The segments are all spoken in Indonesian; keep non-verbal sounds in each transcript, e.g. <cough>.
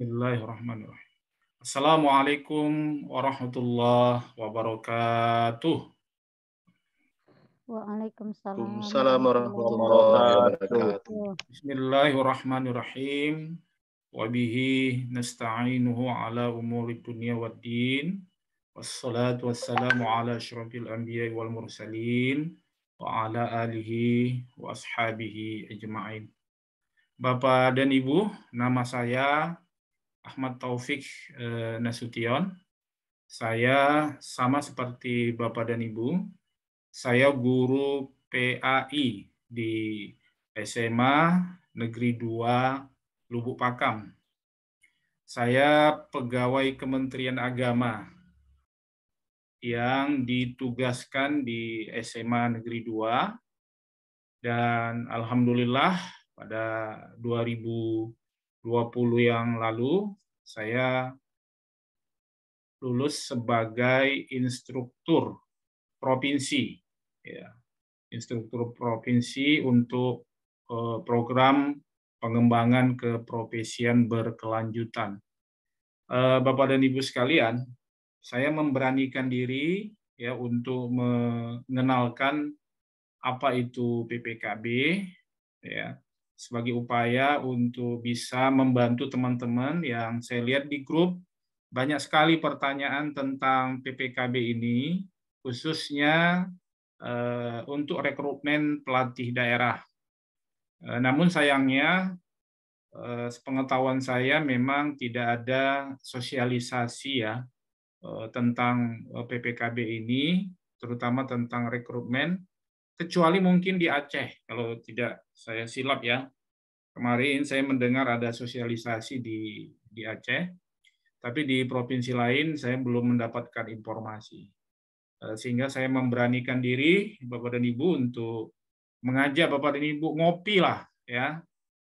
Bismillahirrahmanirrahim. Assalamualaikum warahmatullahi wabarakatuh. Waalaikumsalam. Assalamualaikum. warahmatullahi wabarakatuh. Bismillahirrahmanirrahim. Wabihi nasta'inuhu ala umuri dunia wa din. Wassalatu wassalamu ala syurafil anbiya wal mursalin. Wa ala alihi wa ashabihi ajma'in. Bapak dan Ibu, nama saya Ahmad Taufik eh, Nasution. Saya sama seperti Bapak dan Ibu, saya guru PAI di SMA Negeri 2 Lubuk Pakam. Saya pegawai Kementerian Agama yang ditugaskan di SMA Negeri 2 dan alhamdulillah pada 2000 20 yang lalu saya lulus sebagai instruktur provinsi ya instruktur provinsi untuk eh, program pengembangan keprofesian berkelanjutan. Eh, Bapak dan Ibu sekalian, saya memberanikan diri ya untuk mengenalkan apa itu PPKB ya sebagai upaya untuk bisa membantu teman-teman yang saya lihat di grup banyak sekali pertanyaan tentang PPKB ini, khususnya eh, untuk rekrutmen pelatih daerah. Eh, namun sayangnya, eh, sepengetahuan saya memang tidak ada sosialisasi ya tentang PPKB ini, terutama tentang rekrutmen kecuali mungkin di Aceh kalau tidak saya silap ya. Kemarin saya mendengar ada sosialisasi di di Aceh, tapi di provinsi lain saya belum mendapatkan informasi. Eh, sehingga saya memberanikan diri Bapak dan Ibu untuk mengajak Bapak dan Ibu ngopi lah ya.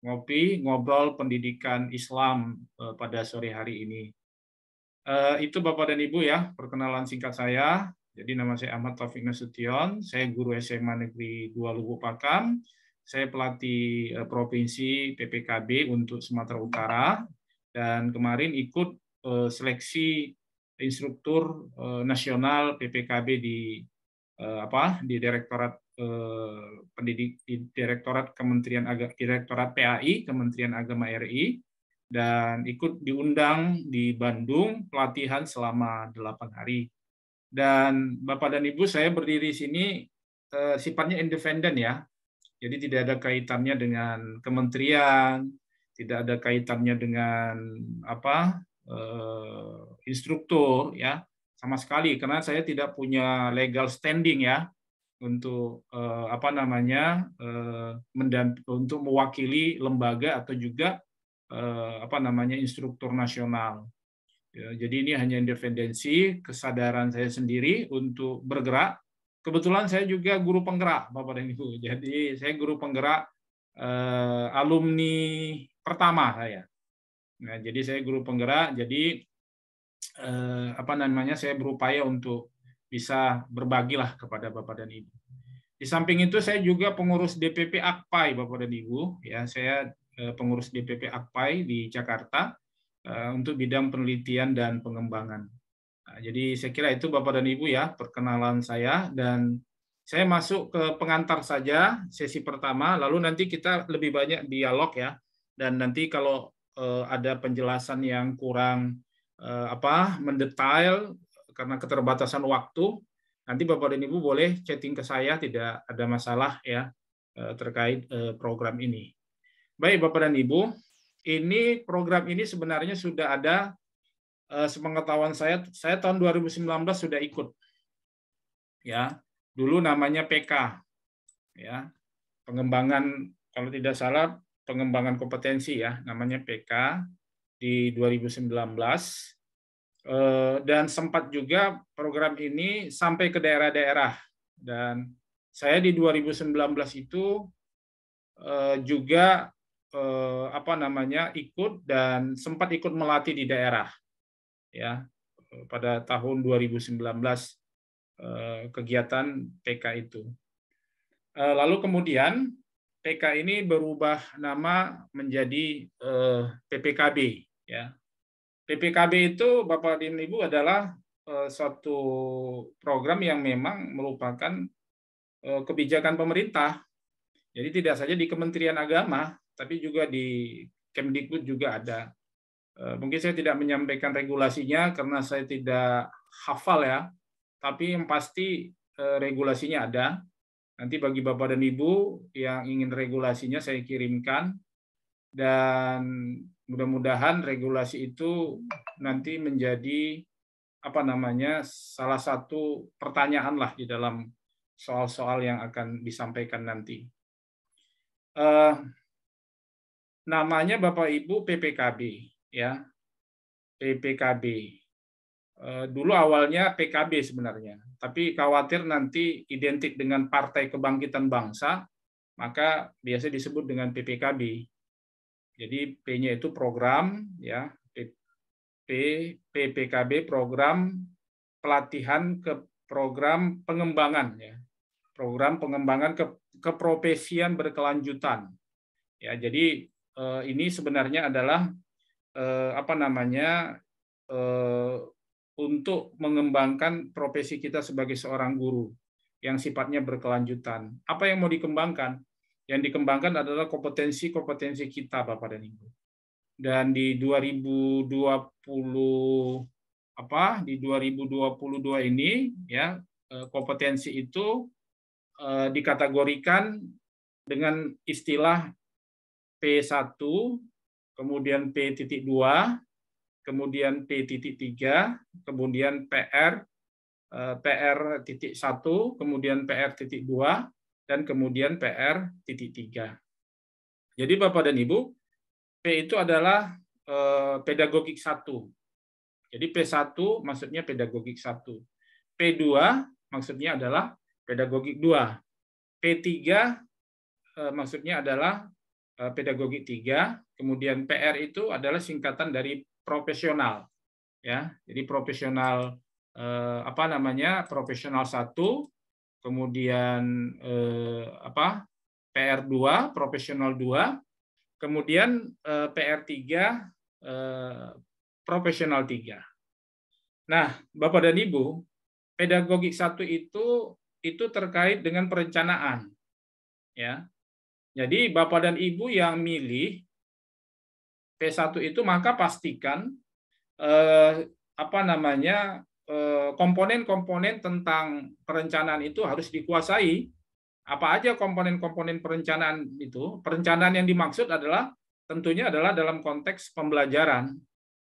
Ngopi, ngobrol pendidikan Islam eh, pada sore hari ini. Eh, itu Bapak dan Ibu ya, perkenalan singkat saya. Jadi nama saya Ahmad Taufik Nasution, saya guru SMA Negeri 2 Lubuk Pakam, saya pelatih eh, provinsi PPKB untuk Sumatera Utara, dan kemarin ikut eh, seleksi instruktur eh, nasional PPKB di apa di Direktorat Pendidik di Direktorat Kementerian Agama Direktorat PAI Kementerian Agama RI dan ikut diundang di Bandung pelatihan selama delapan hari dan Bapak dan Ibu, saya berdiri sini eh, sifatnya independen ya. Jadi tidak ada kaitannya dengan kementerian, tidak ada kaitannya dengan apa eh, instruktur ya, sama sekali karena saya tidak punya legal standing ya untuk eh, apa namanya eh, untuk mewakili lembaga atau juga eh, apa namanya instruktur nasional Ya, jadi ini hanya independensi, kesadaran saya sendiri untuk bergerak. Kebetulan saya juga guru penggerak, Bapak dan Ibu. Jadi saya guru penggerak eh, alumni pertama saya. Nah, jadi saya guru penggerak, jadi eh, apa namanya saya berupaya untuk bisa berbagilah kepada Bapak dan Ibu. Di samping itu saya juga pengurus DPP Akpai Bapak dan Ibu, ya saya eh, pengurus DPP Akpai di Jakarta Eh, untuk bidang penelitian dan pengembangan. Nah, jadi saya kira itu Bapak dan Ibu ya perkenalan saya dan saya masuk ke pengantar saja sesi pertama lalu nanti kita lebih banyak dialog ya dan nanti kalau eh, ada penjelasan yang kurang eh, apa mendetail karena keterbatasan waktu nanti Bapak dan Ibu boleh chatting ke saya tidak ada masalah ya terkait program ini. Baik Bapak dan Ibu, ini program ini sebenarnya sudah ada eh, sepengetahuan saya saya tahun 2019 sudah ikut. Ya. Dulu namanya PK. Ya. Pengembangan kalau tidak salah pengembangan kompetensi ya, namanya PK di 2019. Eh, dan sempat juga program ini sampai ke daerah-daerah dan saya di 2019 itu eh, juga eh, apa namanya ikut dan sempat ikut melatih di daerah ya eh, pada tahun 2019 eh, kegiatan PK itu. Eh, lalu kemudian PK ini berubah nama menjadi eh, PPKB ya. PPKB itu Bapak dan Ibu adalah eh, suatu program yang memang merupakan eh, kebijakan pemerintah. Jadi tidak saja di Kementerian Agama, tapi juga di Kemdikbud juga ada. Eh, mungkin saya tidak menyampaikan regulasinya karena saya tidak hafal ya, tapi yang pasti eh, regulasinya ada. Nanti bagi Bapak dan Ibu yang ingin regulasinya saya kirimkan dan mudah-mudahan regulasi itu nanti menjadi apa namanya salah satu pertanyaan lah di dalam soal-soal yang akan disampaikan nanti. Uh, namanya Bapak Ibu PPKB ya. PPKB. Eh, dulu awalnya PKB sebenarnya, tapi khawatir nanti identik dengan Partai Kebangkitan Bangsa, maka biasa disebut dengan PPKB. Jadi P-nya itu program ya, P PPKB program pelatihan ke program pengembangan ya. Program pengembangan ke keprofesian berkelanjutan. Ya, jadi Eh, ini sebenarnya adalah eh, apa namanya eh, untuk mengembangkan profesi kita sebagai seorang guru yang sifatnya berkelanjutan. Apa yang mau dikembangkan? Yang dikembangkan adalah kompetensi-kompetensi kita, Bapak dan Ibu. Dan di 2020 apa di 2022 ini ya kompetensi itu eh, dikategorikan dengan istilah P1, kemudian P.2, kemudian P.3, kemudian PR eh, PR.1, kemudian PR.2 dan kemudian PR.3. Jadi Bapak dan Ibu, P itu adalah eh, pedagogik 1. Jadi P1 maksudnya pedagogik 1. P2 maksudnya adalah pedagogik 2. P3 eh, maksudnya adalah Eh, pedagogi 3, kemudian PR itu adalah singkatan dari profesional. Ya, jadi profesional eh, apa namanya? profesional 1, kemudian eh, apa? PR 2, profesional 2, kemudian eh, PR 3 eh, profesional 3. Nah, Bapak dan Ibu, pedagogik 1 itu itu terkait dengan perencanaan. Ya, jadi Bapak dan Ibu yang milih P1 itu maka pastikan eh, apa namanya eh, komponen-komponen tentang perencanaan itu harus dikuasai. Apa aja komponen-komponen perencanaan itu? Perencanaan yang dimaksud adalah tentunya adalah dalam konteks pembelajaran,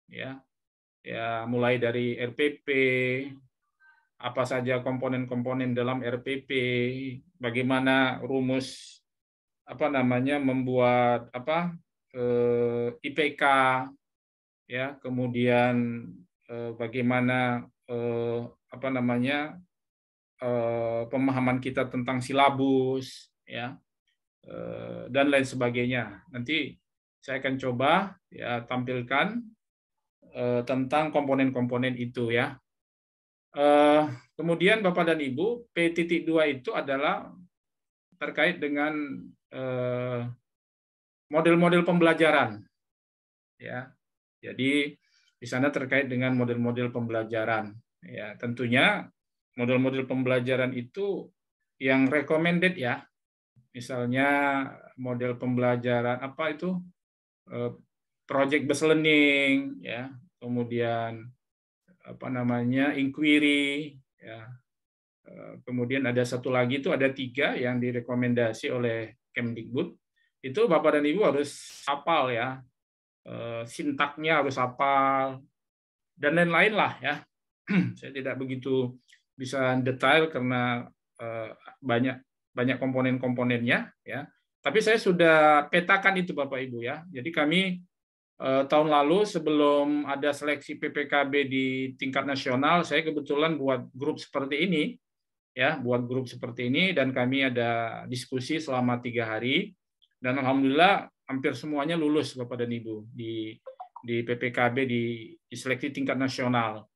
ya, ya mulai dari RPP, apa saja komponen-komponen dalam RPP, bagaimana rumus apa namanya membuat apa eh, IPK ya kemudian eh, bagaimana eh, apa namanya eh, pemahaman kita tentang silabus ya eh, dan lain sebagainya nanti saya akan coba ya tampilkan eh, tentang komponen-komponen itu ya eh, kemudian bapak dan ibu p titik dua itu adalah terkait dengan Eh, model-model pembelajaran. Ya. Jadi di sana terkait dengan model-model pembelajaran. Ya, tentunya model-model pembelajaran itu yang recommended ya. Misalnya model pembelajaran apa itu? Eh, project based learning ya, kemudian apa namanya? inquiry ya. Eh, kemudian ada satu lagi itu ada tiga yang direkomendasi oleh Kemdikbud itu Bapak dan Ibu harus hafal ya eh, sintaknya harus hafal dan lain-lain lah ya <clears throat> saya tidak begitu bisa detail karena eh, banyak banyak komponen-komponennya ya tapi saya sudah petakan itu Bapak Ibu ya jadi kami eh, tahun lalu sebelum ada seleksi PPKB di tingkat nasional saya kebetulan buat grup seperti ini ya buat grup seperti ini dan kami ada diskusi selama tiga hari dan alhamdulillah hampir semuanya lulus bapak dan ibu di di PPKB di, di seleksi tingkat nasional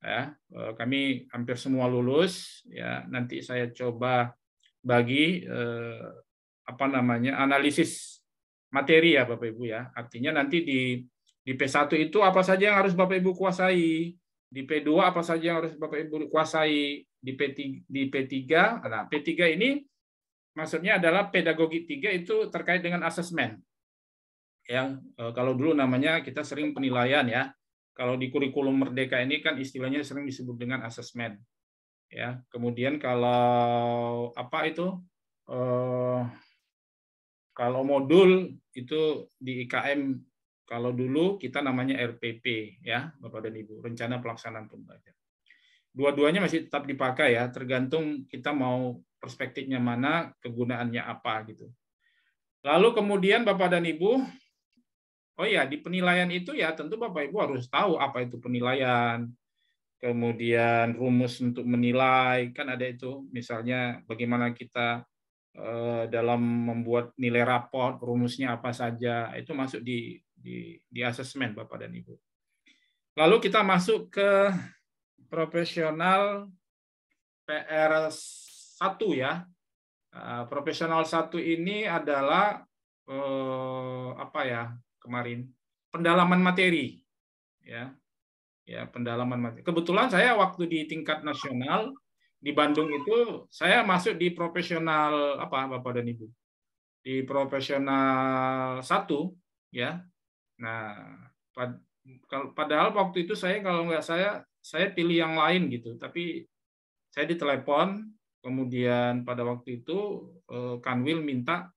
ya eh, kami hampir semua lulus ya nanti saya coba bagi eh, apa namanya analisis materi ya bapak ibu ya artinya nanti di di P1 itu apa saja yang harus bapak ibu kuasai di P2 apa saja yang harus bapak ibu kuasai di P3, di P3 nah P3 ini maksudnya adalah pedagogi 3 itu terkait dengan asesmen. Yang eh, kalau dulu namanya kita sering penilaian ya. Kalau di kurikulum merdeka ini kan istilahnya sering disebut dengan asesmen. Ya, kemudian kalau apa itu eh, kalau modul itu di IKM kalau dulu kita namanya RPP ya Bapak dan Ibu rencana pelaksanaan pembelajaran dua-duanya masih tetap dipakai ya, tergantung kita mau perspektifnya mana, kegunaannya apa gitu. Lalu kemudian Bapak dan Ibu, oh ya di penilaian itu ya tentu Bapak Ibu harus tahu apa itu penilaian, kemudian rumus untuk menilai, kan ada itu misalnya bagaimana kita eh, dalam membuat nilai raport, rumusnya apa saja, itu masuk di di, di asesmen Bapak dan Ibu. Lalu kita masuk ke profesional PR 1 ya. Uh, profesional satu ini adalah uh, apa ya kemarin pendalaman materi ya ya pendalaman materi kebetulan saya waktu di tingkat nasional di Bandung itu saya masuk di profesional apa bapak dan ibu di profesional satu ya nah pad, padahal waktu itu saya kalau nggak saya saya pilih yang lain gitu tapi saya ditelepon kemudian pada waktu itu eh, Kanwil minta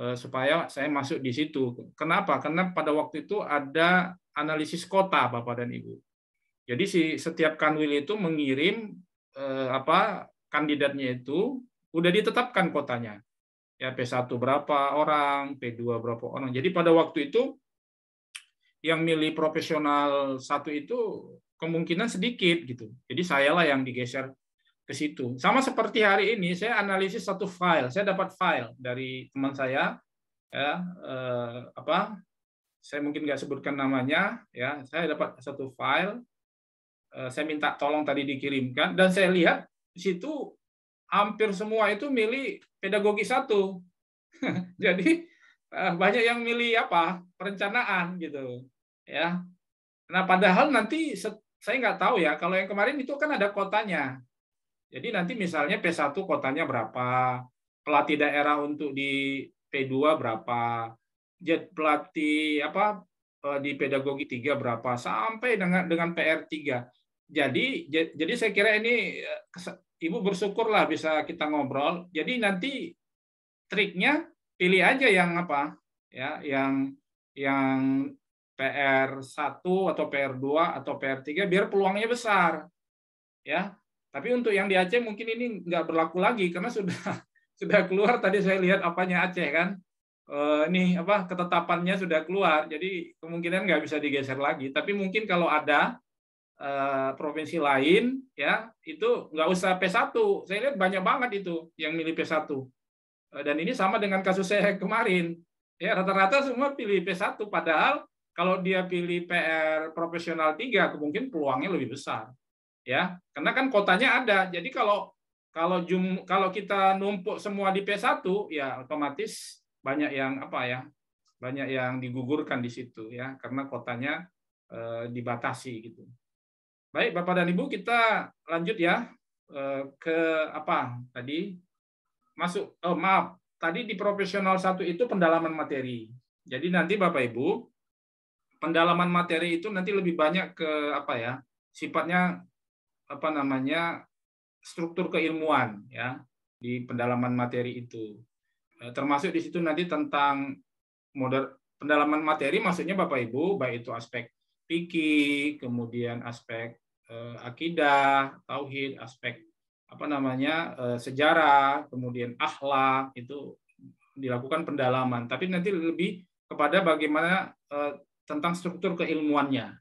eh, supaya saya masuk di situ kenapa karena pada waktu itu ada analisis kota bapak dan ibu jadi si setiap Kanwil itu mengirim eh, apa kandidatnya itu udah ditetapkan kotanya ya P1 berapa orang, P2 berapa orang. Jadi pada waktu itu yang milih profesional satu itu kemungkinan sedikit gitu. Jadi sayalah yang digeser ke situ. Sama seperti hari ini saya analisis satu file, saya dapat file dari teman saya ya eh, apa? Saya mungkin nggak sebutkan namanya ya. Saya dapat satu file eh, saya minta tolong tadi dikirimkan dan saya lihat di situ hampir semua itu milih pedagogi satu. <laughs> Jadi eh, banyak yang milih apa? perencanaan gitu. Ya. Nah, padahal nanti set, saya nggak tahu ya, kalau yang kemarin itu kan ada kotanya. Jadi nanti misalnya P1 kotanya berapa, pelatih daerah untuk di P2 berapa, jet pelatih apa eh, di pedagogi tiga berapa sampai dengan dengan PR3. Jadi jadi saya kira ini eh, Ibu bersyukurlah bisa kita ngobrol. Jadi nanti triknya pilih aja yang apa ya yang yang PR1 atau PR2 atau PR3 biar peluangnya besar. Ya. Tapi untuk yang di Aceh mungkin ini nggak berlaku lagi karena sudah <laughs> sudah keluar tadi saya lihat apanya Aceh kan. Eh nih apa ketetapannya sudah keluar. Jadi kemungkinan nggak bisa digeser lagi, tapi mungkin kalau ada eh, provinsi lain ya itu nggak usah P1. Saya lihat banyak banget itu yang milih P1. Eh, dan ini sama dengan kasus saya <laughs> kemarin. Ya rata-rata semua pilih P1 padahal kalau dia pilih PR profesional 3, mungkin peluangnya lebih besar. Ya, karena kan kotanya ada. Jadi kalau kalau jum kalau kita numpuk semua di P1 ya otomatis banyak yang apa ya? banyak yang digugurkan di situ ya karena kotanya e, dibatasi gitu. Baik, Bapak dan Ibu, kita lanjut ya e, ke apa tadi? Masuk oh maaf, tadi di profesional satu itu pendalaman materi. Jadi nanti Bapak Ibu pendalaman materi itu nanti lebih banyak ke apa ya sifatnya apa namanya struktur keilmuan ya di pendalaman materi itu eh, termasuk di situ nanti tentang model pendalaman materi maksudnya Bapak Ibu baik itu aspek fikih kemudian aspek eh, akidah tauhid aspek apa namanya eh, sejarah kemudian akhlak itu dilakukan pendalaman tapi nanti lebih kepada bagaimana eh, tentang struktur keilmuannya.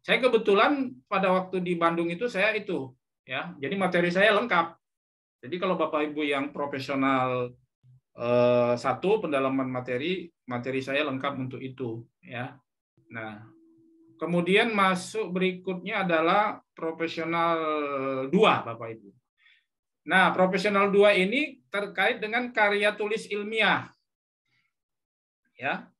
Saya kebetulan pada waktu di Bandung itu saya itu ya, jadi materi saya lengkap. Jadi kalau Bapak Ibu yang profesional eh, satu pendalaman materi, materi saya lengkap untuk itu ya. Nah, kemudian masuk berikutnya adalah profesional dua Bapak Ibu. Nah, profesional dua ini terkait dengan karya tulis ilmiah. Ya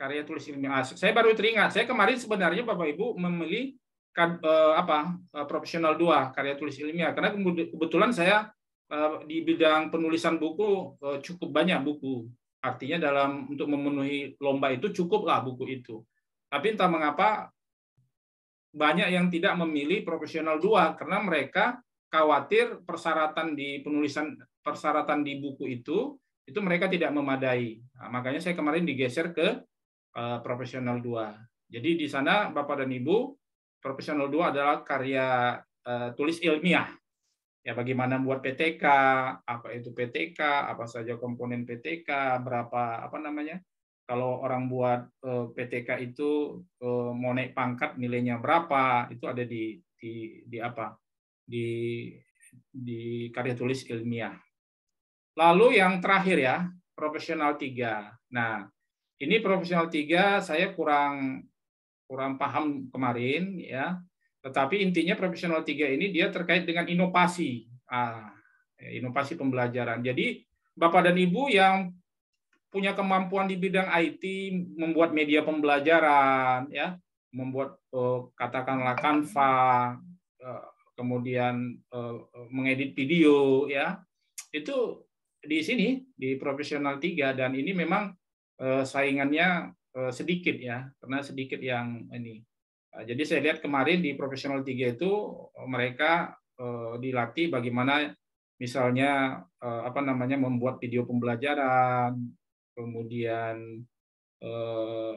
karya tulis ilmiah. Saya baru teringat, saya kemarin sebenarnya Bapak Ibu memilih eh, apa eh, profesional dua karya tulis ilmiah karena kebetulan saya eh, di bidang penulisan buku cukup banyak buku. Artinya dalam untuk memenuhi lomba itu cukuplah buku itu. Tapi entah mengapa banyak yang tidak memilih profesional dua karena mereka khawatir persyaratan di penulisan persyaratan di buku itu itu mereka tidak memadai. Nah, makanya saya kemarin digeser ke Eh, profesional 2. Jadi di sana Bapak dan Ibu, profesional 2 adalah karya eh, tulis ilmiah. Ya bagaimana buat PTK, apa itu PTK, apa saja komponen PTK, berapa apa namanya? Kalau orang buat eh, PTK itu uh, mau naik pangkat nilainya berapa, itu ada di di di apa? di di karya tulis ilmiah. Lalu yang terakhir ya, profesional 3. Nah, ini profesional tiga saya kurang kurang paham kemarin ya. Tetapi intinya profesional tiga ini dia terkait dengan inovasi. Ah, ya, inovasi pembelajaran. Jadi Bapak dan Ibu yang punya kemampuan di bidang IT membuat media pembelajaran ya, membuat eh, katakanlah Canva, eh, kemudian eh, mengedit video ya. Itu di sini di profesional 3 dan ini memang Eh, saingannya eh, sedikit ya, karena sedikit yang ini. Nah, jadi saya lihat kemarin di profesional 3 itu eh, mereka dilatih bagaimana misalnya apa namanya membuat video pembelajaran, kemudian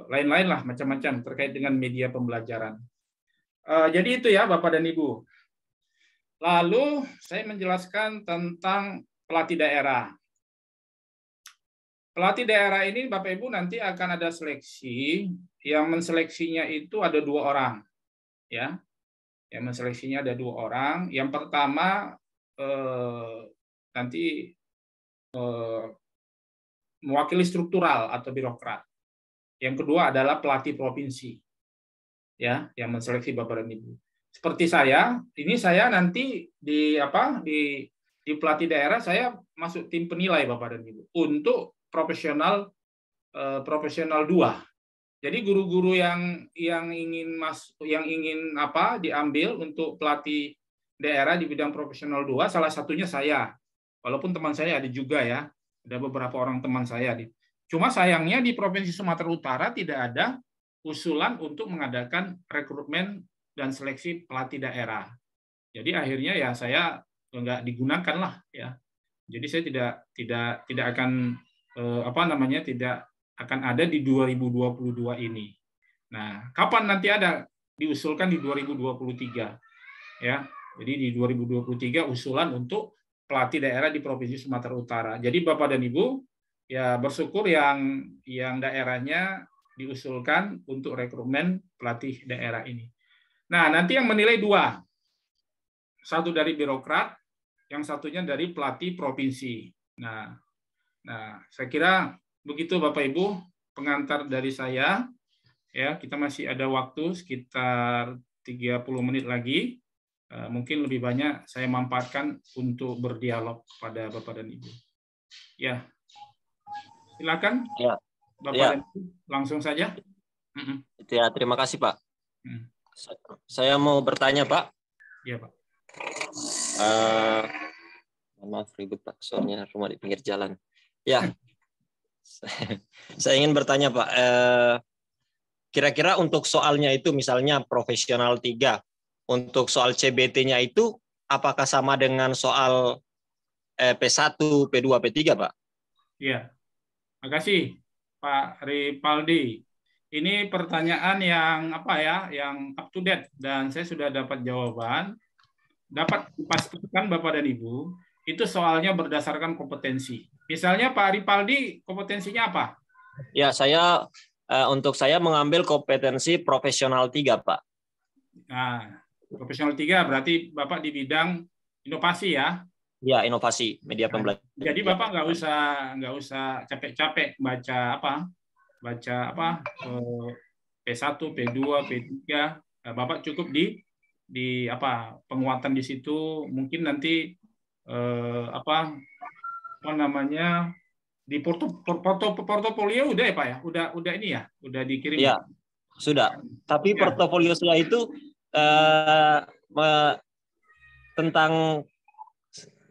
lain-lain lah macam-macam terkait dengan media pembelajaran. Jadi itu ya Bapak dan Ibu. Lalu saya menjelaskan tentang pelatih daerah. Pelatih daerah ini Bapak Ibu nanti akan ada seleksi yang menseleksinya itu ada dua orang. Ya. Yang menseleksinya ada dua orang. Yang pertama eh, nanti eh, mewakili struktural atau birokrat. Yang kedua adalah pelatih provinsi. Ya, yang menseleksi Bapak dan Ibu. Seperti saya, ini saya nanti di apa di di pelatih daerah saya masuk tim penilai Bapak dan Ibu untuk profesional eh, profesional dua. Jadi guru-guru yang yang ingin mas yang ingin apa diambil untuk pelatih daerah di bidang profesional dua salah satunya saya. Walaupun teman saya ada juga ya, ada beberapa orang teman saya di. Cuma sayangnya di Provinsi Sumatera Utara tidak ada usulan untuk mengadakan rekrutmen dan seleksi pelatih daerah. Jadi akhirnya ya saya nggak digunakan lah ya. Jadi saya tidak tidak tidak akan eh, apa namanya tidak akan ada di 2022 ini. Nah, kapan nanti ada diusulkan di 2023. Ya. Jadi di 2023 usulan untuk pelatih daerah di Provinsi Sumatera Utara. Jadi Bapak dan Ibu ya bersyukur yang yang daerahnya diusulkan untuk rekrutmen pelatih daerah ini. Nah, nanti yang menilai dua. Satu dari birokrat, yang satunya dari pelatih provinsi. Nah, Nah, saya kira begitu Bapak Ibu pengantar dari saya. Ya, kita masih ada waktu sekitar 30 menit lagi. Eh, mungkin lebih banyak saya manfaatkan untuk berdialog pada Bapak dan Ibu. Ya, silakan. Ya. Bapak ya. dan Ibu, langsung saja. Ya, terima kasih Pak. Hmm. Saya mau bertanya Pak. ya Pak. Uh, maaf ribut Pak, soalnya rumah di pinggir jalan. Ya, saya ingin bertanya Pak, eh, kira-kira untuk soalnya itu misalnya profesional 3, untuk soal CBT-nya itu apakah sama dengan soal P1, P2, P3 Pak? Iya, makasih Pak Ripaldi. Ini pertanyaan yang apa ya, yang up to date dan saya sudah dapat jawaban. Dapat dipastikan Bapak dan Ibu, itu soalnya berdasarkan kompetensi Misalnya Pak Ripaldi kompetensinya apa? Ya, saya eh, untuk saya mengambil kompetensi profesional tiga, Pak. Nah, profesional tiga berarti Bapak di bidang inovasi ya? Ya, inovasi media nah, pembelajaran. jadi Bapak nggak usah nggak usah capek-capek baca apa? Baca apa? P1, P2, P3. Bapak cukup di di apa penguatan di situ mungkin nanti eh, apa apa namanya di porto, porto, portofolio udah ya Pak ya? Udah udah ini ya, udah dikirim. ya Sudah. Tapi ya. portofolio setelah itu eh, me, tentang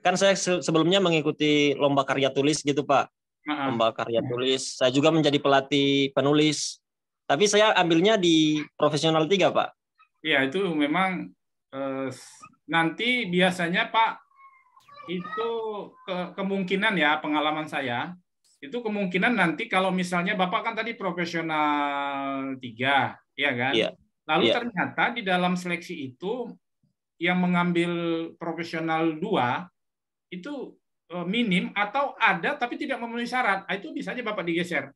kan saya sebelumnya mengikuti lomba karya tulis gitu Pak. Lomba karya tulis. Saya juga menjadi pelatih penulis. Tapi saya ambilnya di profesional tiga Pak. ya itu memang eh, nanti biasanya Pak itu ke, kemungkinan ya pengalaman saya itu kemungkinan nanti kalau misalnya bapak kan tadi profesional tiga ya kan yeah. lalu yeah. ternyata di dalam seleksi itu yang mengambil profesional dua itu e, minim atau ada tapi tidak memenuhi syarat ah, itu bisa aja bapak digeser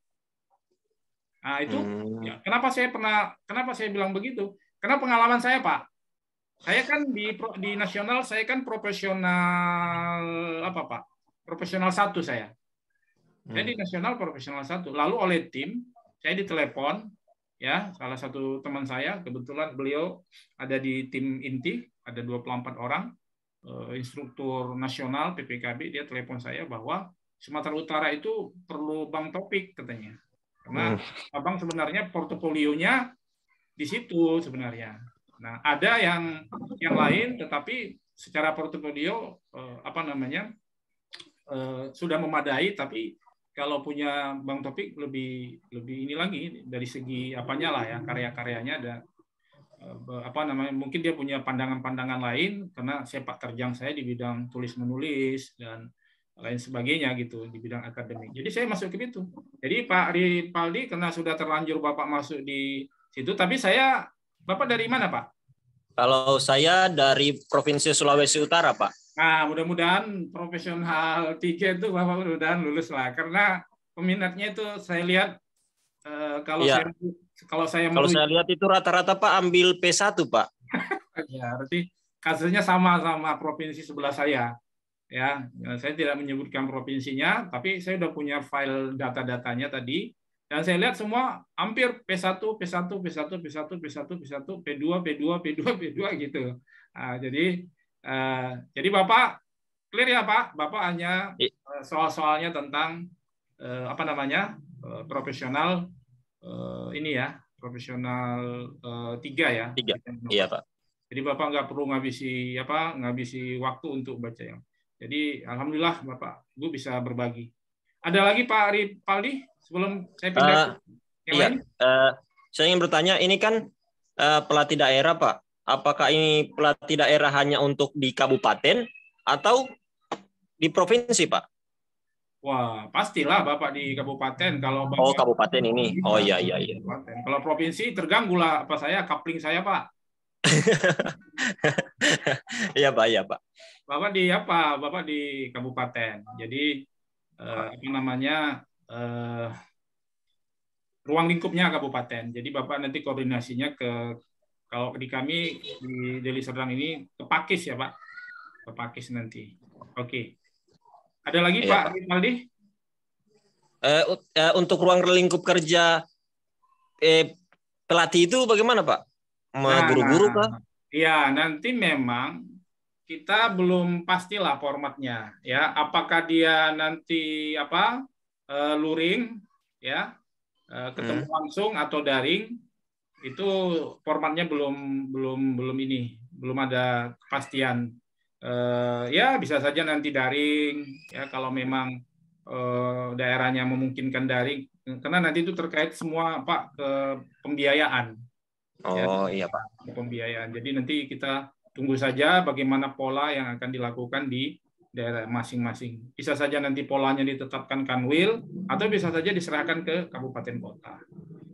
nah itu hmm. ya, kenapa saya pernah kenapa saya bilang begitu karena pengalaman saya pak saya kan di di nasional saya kan profesional apa Pak? Profesional satu saya. Saya di hmm. nasional profesional satu. Lalu oleh tim saya ditelepon ya salah satu teman saya kebetulan beliau ada di tim inti ada 24 orang eh, instruktur nasional PPKB dia telepon saya bahwa Sumatera Utara itu perlu Bang Topik katanya karena hmm. Abang sebenarnya portofolionya di situ sebenarnya Nah, ada yang yang lain tetapi secara portofolio eh, apa namanya? Eh, sudah memadai tapi kalau punya Bang Topik lebih lebih ini lagi dari segi apanya lah ya karya-karyanya ada eh, apa namanya mungkin dia punya pandangan-pandangan lain karena sepak terjang saya di bidang tulis menulis dan lain sebagainya gitu di bidang akademik. Jadi saya masuk ke situ. Jadi Pak Ripaldi karena sudah terlanjur Bapak masuk di situ tapi saya Bapak dari mana, Pak? Kalau saya dari Provinsi Sulawesi Utara, Pak. Nah, mudah-mudahan profesional tiga itu Bapak mudah-mudahan lulus lah. Karena peminatnya itu saya lihat eh, kalau ya. saya kalau saya kalau saya lihat itu rata-rata Pak ambil P1, Pak. <laughs> ya, berarti kasusnya sama sama provinsi sebelah saya. Ya, ya saya tidak menyebutkan provinsinya, tapi saya sudah punya file data-datanya tadi. Dan saya lihat semua hampir P1, P1, P1, P1, P1, P1, P2, P2, P2, P2 gitu. Nah, jadi uh, jadi Bapak clear ya Pak, Bapak hanya iya. eh, soal-soalnya tentang uh, apa namanya? Uh, profesional uh, ini ya, profesional uh, tiga ya. Tiga. Iya Pak. Jadi Bapak nggak perlu ngabisi apa ngabisi waktu untuk baca yang. Jadi alhamdulillah Bapak, Ibu bisa berbagi. Ada lagi Pak Ari Paldi sebelum saya pindah uh, ke iya. Uh, saya ingin bertanya, ini kan uh, pelatih daerah Pak. Apakah ini pelatih daerah hanya untuk di kabupaten atau di provinsi Pak? Wah, pastilah Bapak di kabupaten kalau Bapak Oh, kabupaten ini. Oh iya iya iya. Kalau provinsi terganggu lah apa saya kapling saya, Pak. <laughs> Iya, Pak, iya, Pak. Bapak di apa? Bapak di kabupaten. Jadi eh, apa namanya eh, ruang lingkupnya kabupaten. Jadi Bapak nanti koordinasinya ke kalau di kami di Deli Serdang ini ke Pakis ya Pak, ke Pakis nanti. Oke. Okay. Ada lagi ya, Pak Rinaldi? Uh, uh, untuk ruang lingkup kerja eh, pelatih itu bagaimana Pak? Nah, guru-guru nah, Pak? Iya, nanti memang kita belum pastilah formatnya ya apakah dia nanti apa uh, luring ya uh, ketemu hmm. langsung atau daring itu formatnya belum belum belum ini belum ada kepastian uh, ya bisa saja nanti daring ya kalau memang daerahnya memungkinkan daring karena nanti itu terkait semua pak ke pembiayaan ya. oh ya, iya pak pembiayaan jadi nanti kita tunggu saja bagaimana pola yang akan dilakukan di daerah masing-masing. Bisa saja nanti polanya ditetapkan Kanwil atau bisa saja diserahkan ke kabupaten kota.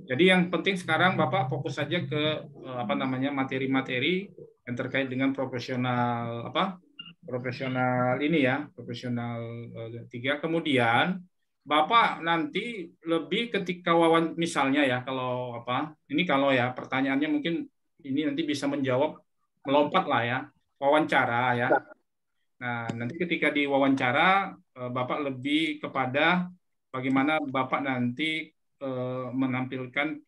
Jadi yang penting sekarang Bapak fokus saja ke eh, apa namanya materi-materi yang terkait dengan profesional apa profesional ini ya, profesional eh, tiga. Kemudian Bapak nanti lebih ketika wawan misalnya ya kalau apa ini kalau ya pertanyaannya mungkin ini nanti bisa menjawab melompat lah ya, wawancara ya. Nah, nanti ketika di wawancara eh, Bapak lebih kepada bagaimana Bapak nanti eh, menampilkan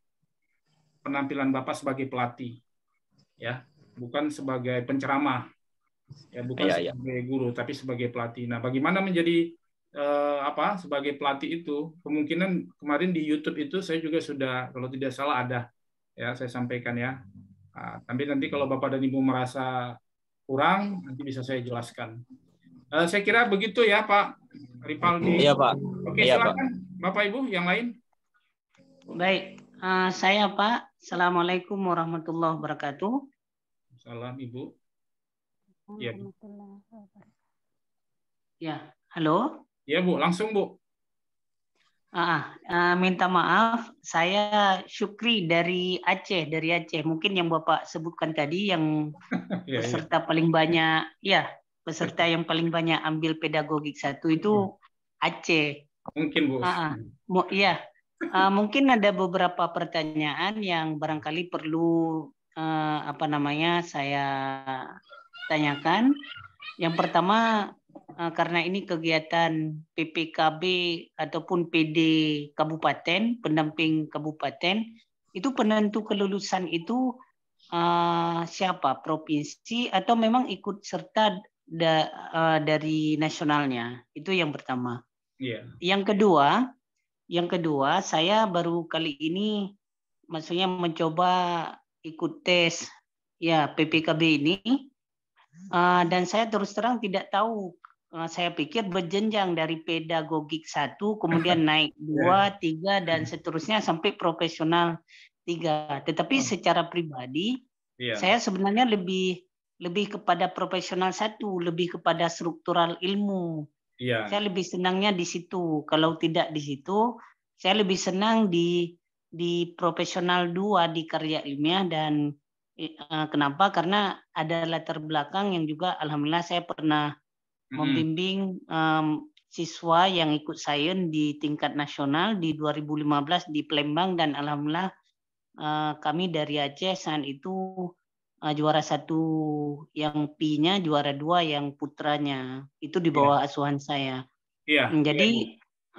penampilan Bapak sebagai pelatih. Ya, bukan sebagai penceramah. Ya, bukan ya, sebagai guru tapi sebagai pelatih. Nah, bagaimana menjadi eh, apa sebagai pelatih itu? Kemungkinan kemarin di YouTube itu saya juga sudah kalau tidak salah ada ya saya sampaikan ya Nah, tapi nanti kalau Bapak dan Ibu merasa kurang, nanti bisa saya jelaskan. Uh, saya kira begitu ya Pak Ripaldi. Iya Pak. Oke iya, silakan Bapak Ibu yang lain. Baik, uh, saya Pak. Assalamualaikum warahmatullahi wabarakatuh. Salam Ibu. Ya. Ya, halo. Ya Bu, langsung Bu. Ah, ah, minta maaf, saya Syukri dari Aceh, dari Aceh. Mungkin yang Bapak sebutkan tadi yang <laughs> yeah, iya. peserta yeah. paling banyak, ya, peserta yang paling banyak ambil pedagogik satu itu hmm. Aceh. Mungkin Bu. Ah, ah, ya, ah, mungkin ada beberapa pertanyaan yang barangkali perlu eh, apa namanya saya tanyakan. Yang pertama Eh, karena ini kegiatan PPKB ataupun PD kabupaten, pendamping kabupaten, itu penentu kelulusan itu uh, siapa? Provinsi atau memang ikut serta da, uh, dari nasionalnya? Itu yang pertama. Yeah. Yang kedua, yang kedua saya baru kali ini maksudnya mencoba ikut tes ya PPKB ini. Uh, dan saya terus terang tidak tahu Eh, saya pikir berjenjang dari pedagogik satu kemudian <laughs> naik iya. dua tiga dan hmm. seterusnya sampai profesional tiga tetapi hmm. secara pribadi iya. saya sebenarnya lebih lebih kepada profesional satu lebih kepada struktural ilmu iya. saya lebih senangnya di situ kalau tidak di situ saya lebih senang di di profesional dua di karya ilmiah dan eh, kenapa karena ada latar belakang yang juga alhamdulillah saya pernah Hmm. membimbing um, siswa yang ikut sains di tingkat nasional di 2015 di Palembang dan alhamdulillah uh, kami dari Aceh saat itu uh, juara satu yang P-nya, juara dua yang putranya itu di iya. bawah yeah. asuhan saya. Iya. Yeah. Hmm, jadi,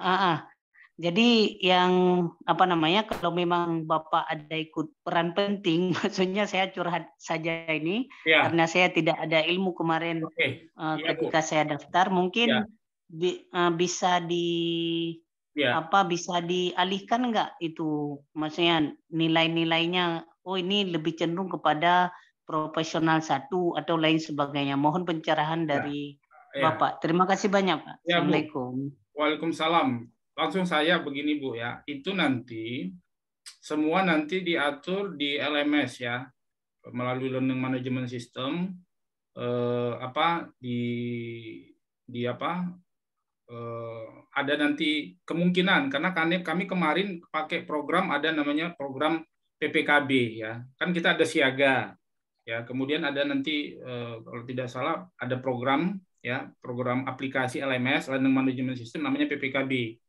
yeah. Iya, uh, ah. uh, jadi yang apa namanya kalau memang Bapak ada ikut peran penting, <laughs> maksudnya saya curhat saja ini ya. karena saya tidak ada ilmu kemarin okay. uh, eh, ya, ketika Bu. saya daftar, mungkin ya. bi, uh, bisa di ya. apa bisa dialihkan nggak itu, maksudnya nilai-nilainya, oh ini lebih cenderung kepada profesional satu atau lain sebagainya. Mohon pencerahan iya. dari Ya. Bapak. Terima kasih banyak Pak. Ya, Assalamualaikum. Bu. Waalaikumsalam langsung saya begini Bu ya, itu nanti semua nanti diatur di LMS ya melalui learning management system eh, apa di di apa eh, ada nanti kemungkinan karena kami kami kemarin pakai program ada namanya program PPKB ya kan kita ada siaga ya kemudian ada nanti eh, kalau tidak salah ada program ya program aplikasi LMS learning management system namanya PPKB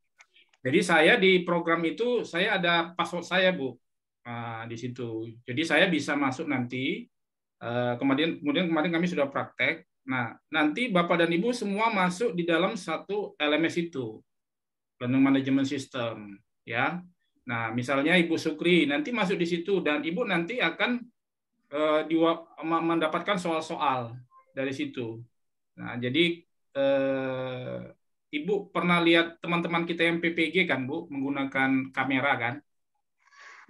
jadi saya di program itu saya ada password saya bu ah, di situ. Jadi saya bisa masuk nanti. Eh, kemudian kemudian kemarin kami sudah praktek. Nah nanti bapak dan ibu semua masuk di dalam satu LMS itu, Learning Management System, ya. Nah misalnya ibu Sukri nanti masuk di situ dan ibu nanti akan eh, mendapatkan soal-soal dari situ. Nah jadi eh, Ibu pernah lihat teman-teman kita yang PPG kan, Bu, menggunakan kamera kan?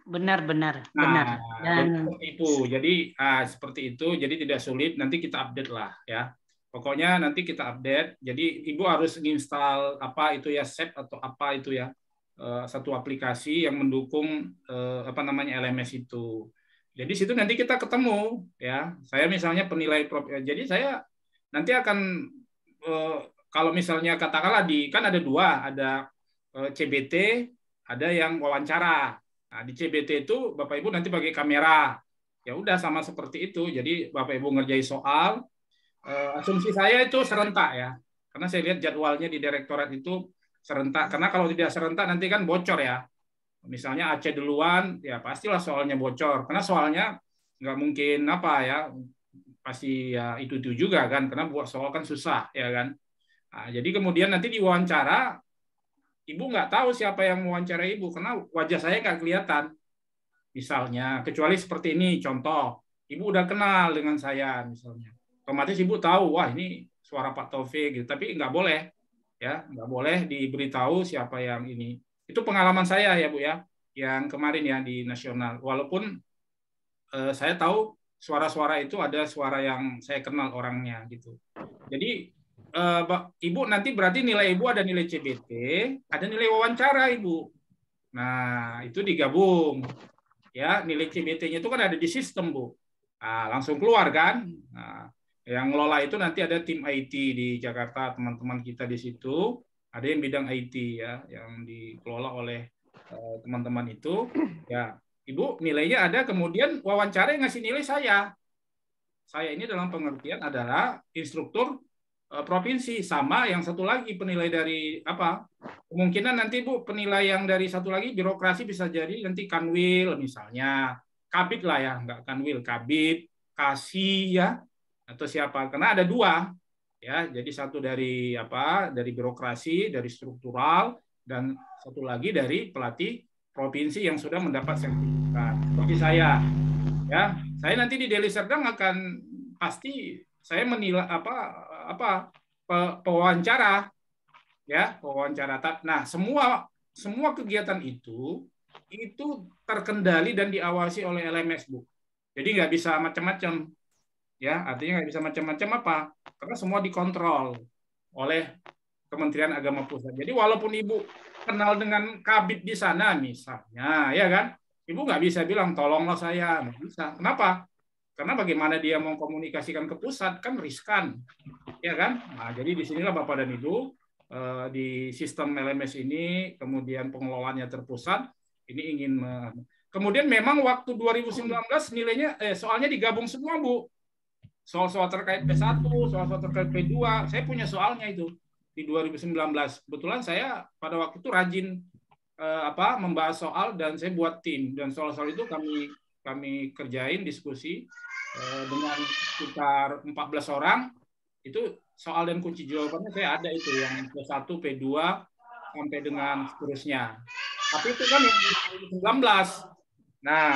Benar, benar, nah, benar. Dan itu. Jadi ah, seperti itu, jadi tidak sulit. Nanti kita update lah ya. Pokoknya nanti kita update. Jadi Ibu harus install apa itu ya, set atau apa itu ya eh, satu aplikasi yang mendukung eh, apa namanya LMS itu. Jadi situ nanti kita ketemu ya. Saya misalnya penilai prop, jadi saya nanti akan eh, kalau misalnya katakanlah di kan ada dua, ada eh, CBT, ada yang wawancara. Nah, di CBT itu Bapak Ibu nanti pakai kamera. Ya udah sama seperti itu. Jadi Bapak Ibu ngerjai soal. Eh, asumsi saya itu serentak ya. Karena saya lihat jadwalnya di direktorat itu serentak. Karena kalau tidak serentak nanti kan bocor ya. Misalnya Aceh duluan, ya pastilah soalnya bocor. Karena soalnya nggak mungkin apa ya pasti ya itu itu juga kan karena buat soal kan susah ya kan Nah, jadi kemudian nanti diwawancara, ibu nggak tahu siapa yang mewawancara ibu karena wajah saya nggak kelihatan. Misalnya, kecuali seperti ini contoh, ibu udah kenal dengan saya misalnya, otomatis ibu tahu wah ini suara Pak Taufik gitu, tapi nggak boleh ya nggak boleh diberitahu siapa yang ini. Itu pengalaman saya ya bu ya, yang kemarin ya di nasional. Walaupun eh, saya tahu suara-suara itu ada suara yang saya kenal orangnya gitu. Jadi Eh, ibu nanti berarti nilai ibu ada nilai CBT, ada nilai wawancara ibu. Nah itu digabung, ya nilai CBT-nya itu kan ada di sistem bu. Nah, langsung keluar kan. Nah, yang ngelola itu nanti ada tim IT di Jakarta teman-teman kita di situ. Ada yang bidang IT ya yang dikelola oleh eh, teman -teman itu. Ya ibu nilainya ada kemudian wawancara yang ngasih nilai saya. Saya ini dalam pengertian adalah instruktur Eh, provinsi sama yang satu lagi penilai dari apa kemungkinan nanti bu penilai yang dari satu lagi birokrasi bisa jadi nanti kanwil misalnya kabit lah ya nggak kanwil kabit kasih ya atau siapa karena ada dua ya jadi satu dari apa dari birokrasi dari struktural dan satu lagi dari pelatih provinsi yang sudah mendapat sertifikat seperti saya ya saya nanti di Deli Serdang akan pasti saya menilai apa apa pewawancara ya pewawancara nah semua semua kegiatan itu itu terkendali dan diawasi oleh LMS bu jadi nggak bisa macam-macam ya artinya nggak bisa macam-macam apa karena semua dikontrol oleh Kementerian Agama Pusat jadi walaupun ibu kenal dengan kabit di sana misalnya ya kan ibu nggak bisa bilang tolonglah saya nggak bisa kenapa karena bagaimana dia mengkomunikasikan ke pusat kan riskan, ya kan? Nah, jadi disinilah Bapak dan Ibu eh, di sistem LMS ini, kemudian pengelolaannya terpusat, ini ingin kemudian memang waktu 2019 nilainya eh, soalnya digabung semua Bu. Soal-soal terkait P1, soal-soal terkait P2, saya punya soalnya itu di 2019. Kebetulan saya pada waktu itu rajin eh, apa membahas soal dan saya buat tim dan soal-soal itu kami kami kerjain diskusi eh, dengan sekitar 14 orang itu soal dan kunci jawabannya saya ada itu yang P1, P2 sampai dengan seterusnya. Tapi itu kan yang 2019. Nah,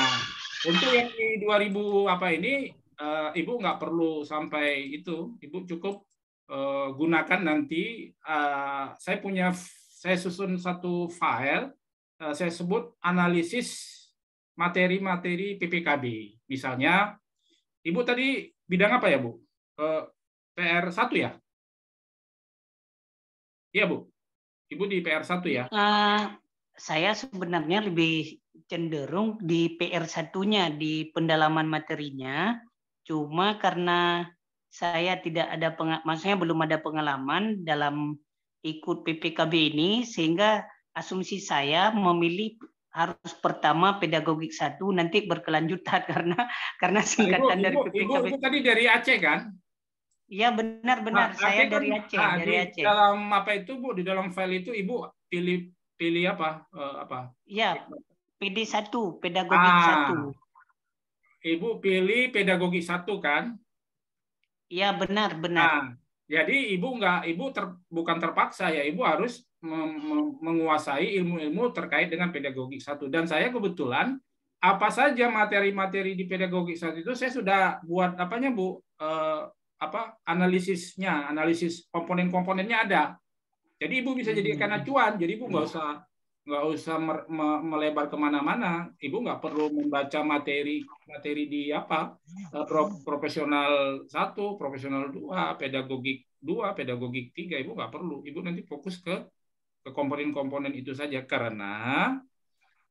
untuk yang di 2000 apa ini eh, Ibu nggak perlu sampai itu, Ibu cukup eh, gunakan nanti saya punya saya susun satu file saya sebut analisis materi-materi PPKB. Misalnya, Ibu tadi bidang apa ya, Bu? E, PR1 ya? Iya, Bu. Ibu di PR1 ya? Uh, saya sebenarnya lebih cenderung di PR1-nya, di pendalaman materinya. Cuma karena saya tidak ada maksudnya belum ada pengalaman dalam ikut PPKB ini sehingga asumsi saya memilih harus pertama pedagogik satu nanti berkelanjutan <laughs> karena karena nah, singkatan ibu, dari ibu, PPKB. Ibu, ibu tadi dari Aceh kan? Iya benar-benar nah, saya Aceh kan, dari Aceh nah, dari Aceh. Dalam apa itu bu di dalam file itu ibu pilih pilih apa uh, apa? Iya PD satu pedagogik ah, satu. Ibu pilih pedagogik satu kan? Iya benar benar. Nah, jadi ibu nggak ibu ter, bukan terpaksa ya ibu harus menguasai ilmu-ilmu terkait dengan pedagogik satu dan saya kebetulan apa saja materi-materi di pedagogik satu itu saya sudah buat apanya bu eh, apa analisisnya analisis komponen-komponennya ada jadi ibu bisa jadikan hmm. acuan jadi ibu nggak hmm. usah nggak usah melebar kemana-mana ibu nggak perlu membaca materi materi di apa eh, Pro, profesional satu profesional dua pedagogik dua pedagogik tiga ibu nggak perlu ibu nanti fokus ke ke komponen-komponen itu saja karena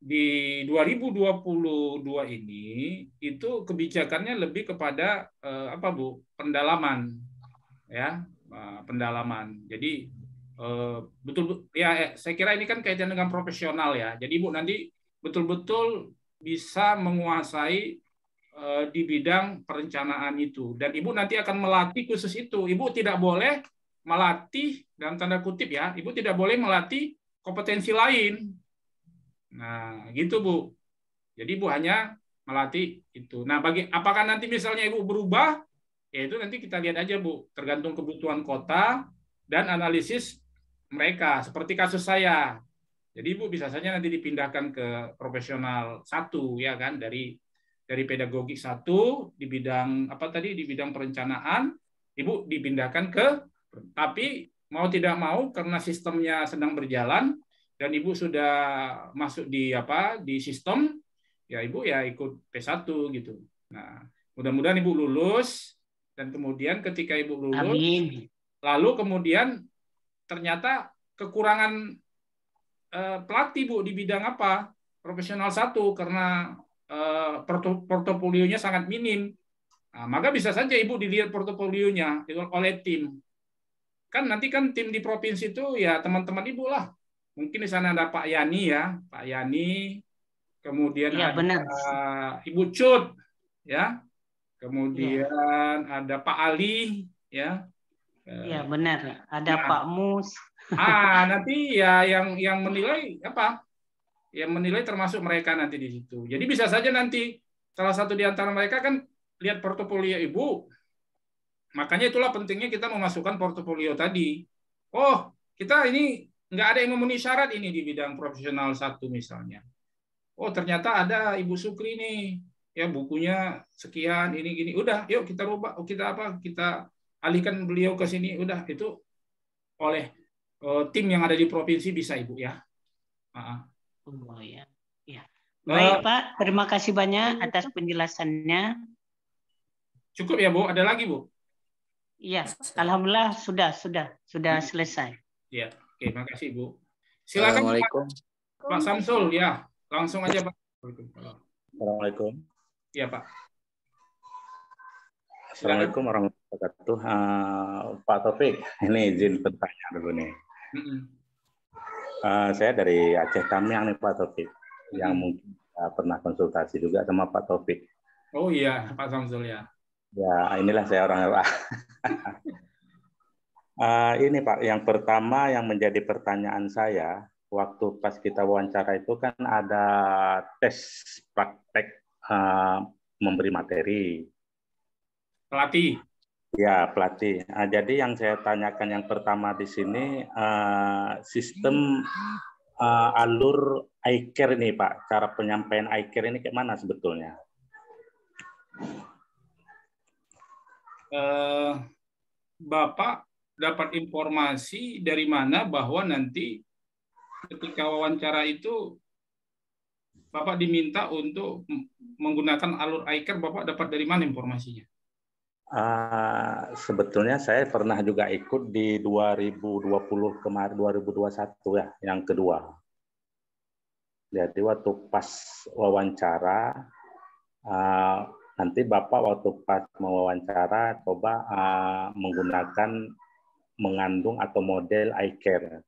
di 2022 ini itu kebijakannya lebih kepada eh, apa Bu? pendalaman ya, eh, pendalaman. Jadi eh, betul ya eh, saya kira ini kan kaitan dengan profesional ya. Jadi Bu nanti betul-betul bisa menguasai eh, di bidang perencanaan itu dan Ibu nanti akan melatih khusus itu. Ibu tidak boleh melatih dalam tanda kutip ya, ibu tidak boleh melatih kompetensi lain. Nah, gitu Bu. Jadi Bu hanya melatih itu. Nah, bagi apakah nanti misalnya Ibu berubah? Ya itu nanti kita lihat aja Bu, tergantung kebutuhan kota dan analisis mereka. Seperti kasus saya. Jadi Ibu bisa saja nanti dipindahkan ke profesional satu ya kan dari dari pedagogik satu di bidang apa tadi di bidang perencanaan, Ibu dipindahkan ke tapi mau tidak mau karena sistemnya sedang berjalan dan ibu sudah masuk di apa di sistem ya ibu ya ikut P1 gitu. Nah, mudah-mudahan ibu lulus dan kemudian ketika ibu lulus Amin. lalu kemudian ternyata kekurangan eh, pelatih Bu di bidang apa? Profesional satu karena eh, portofolionya sangat minim. Nah, maka bisa saja Ibu dilihat portofolionya oleh tim kan nanti kan tim di provinsi itu ya teman-teman ibu lah. Mungkin di sana ada Pak Yani ya, Pak Yani, kemudian ya, ada Ibu Cut ya, kemudian ya. ada Pak Ali ya. Iya benar, ada nah, Pak Mus. Ah <laughs> nanti ya yang yang menilai apa? Yang menilai termasuk mereka nanti di situ. Jadi bisa saja nanti salah satu di antara mereka kan lihat portofolio ibu, Makanya itulah pentingnya kita memasukkan portofolio tadi. Oh, kita ini nggak ada yang memenuhi syarat ini di bidang profesional satu misalnya. Oh, ternyata ada Ibu Sukri nih, ya bukunya sekian ini gini. Udah, yuk kita rubah, kita apa? Kita alihkan beliau ke sini. Udah, itu oleh uh, tim yang ada di provinsi bisa Ibu ya. Uh -huh. Oh ya. Ya. Baik, uh, Pak. Terima kasih banyak atas penjelasannya. Cukup ya, Bu. Ada lagi, Bu? Iya, alhamdulillah sudah sudah sudah hmm. selesai. Iya, oke, terima kasih Bu. Silakan Assalamualaikum. Pak, Pak Samsul ya, langsung aja Pak. Assalamualaikum. Iya Pak. Assalamualaikum warahmatullahi wabarakatuh. Uh, Pak Taufik, ini izin bertanya dulu nih. Uh, saya dari Aceh Tamiang nih Pak Taufik, yang mungkin ah, pernah konsultasi juga sama Pak Taufik. Oh iya, Pak Samsul ya. Ya, inilah saya orang RA. uh, <laughs> ah, ini Pak, yang pertama yang menjadi pertanyaan saya, waktu pas kita wawancara itu kan ada tes praktek uh, memberi materi. Pelatih. Ya, pelatih. Nah, jadi yang saya tanyakan yang pertama di sini, uh, sistem uh, alur iCare ini Pak, cara penyampaian iCare ini kayak mana sebetulnya? eh, Bapak dapat informasi dari mana bahwa nanti ketika wawancara itu Bapak diminta untuk menggunakan alur ICAR, Bapak dapat dari mana informasinya? Uh, sebetulnya saya pernah juga ikut di 2020 kemarin 2021 ya yang kedua. Jadi waktu pas wawancara uh, nanti Bapak waktu pas mewawancara coba uh, menggunakan mengandung atau model iCare.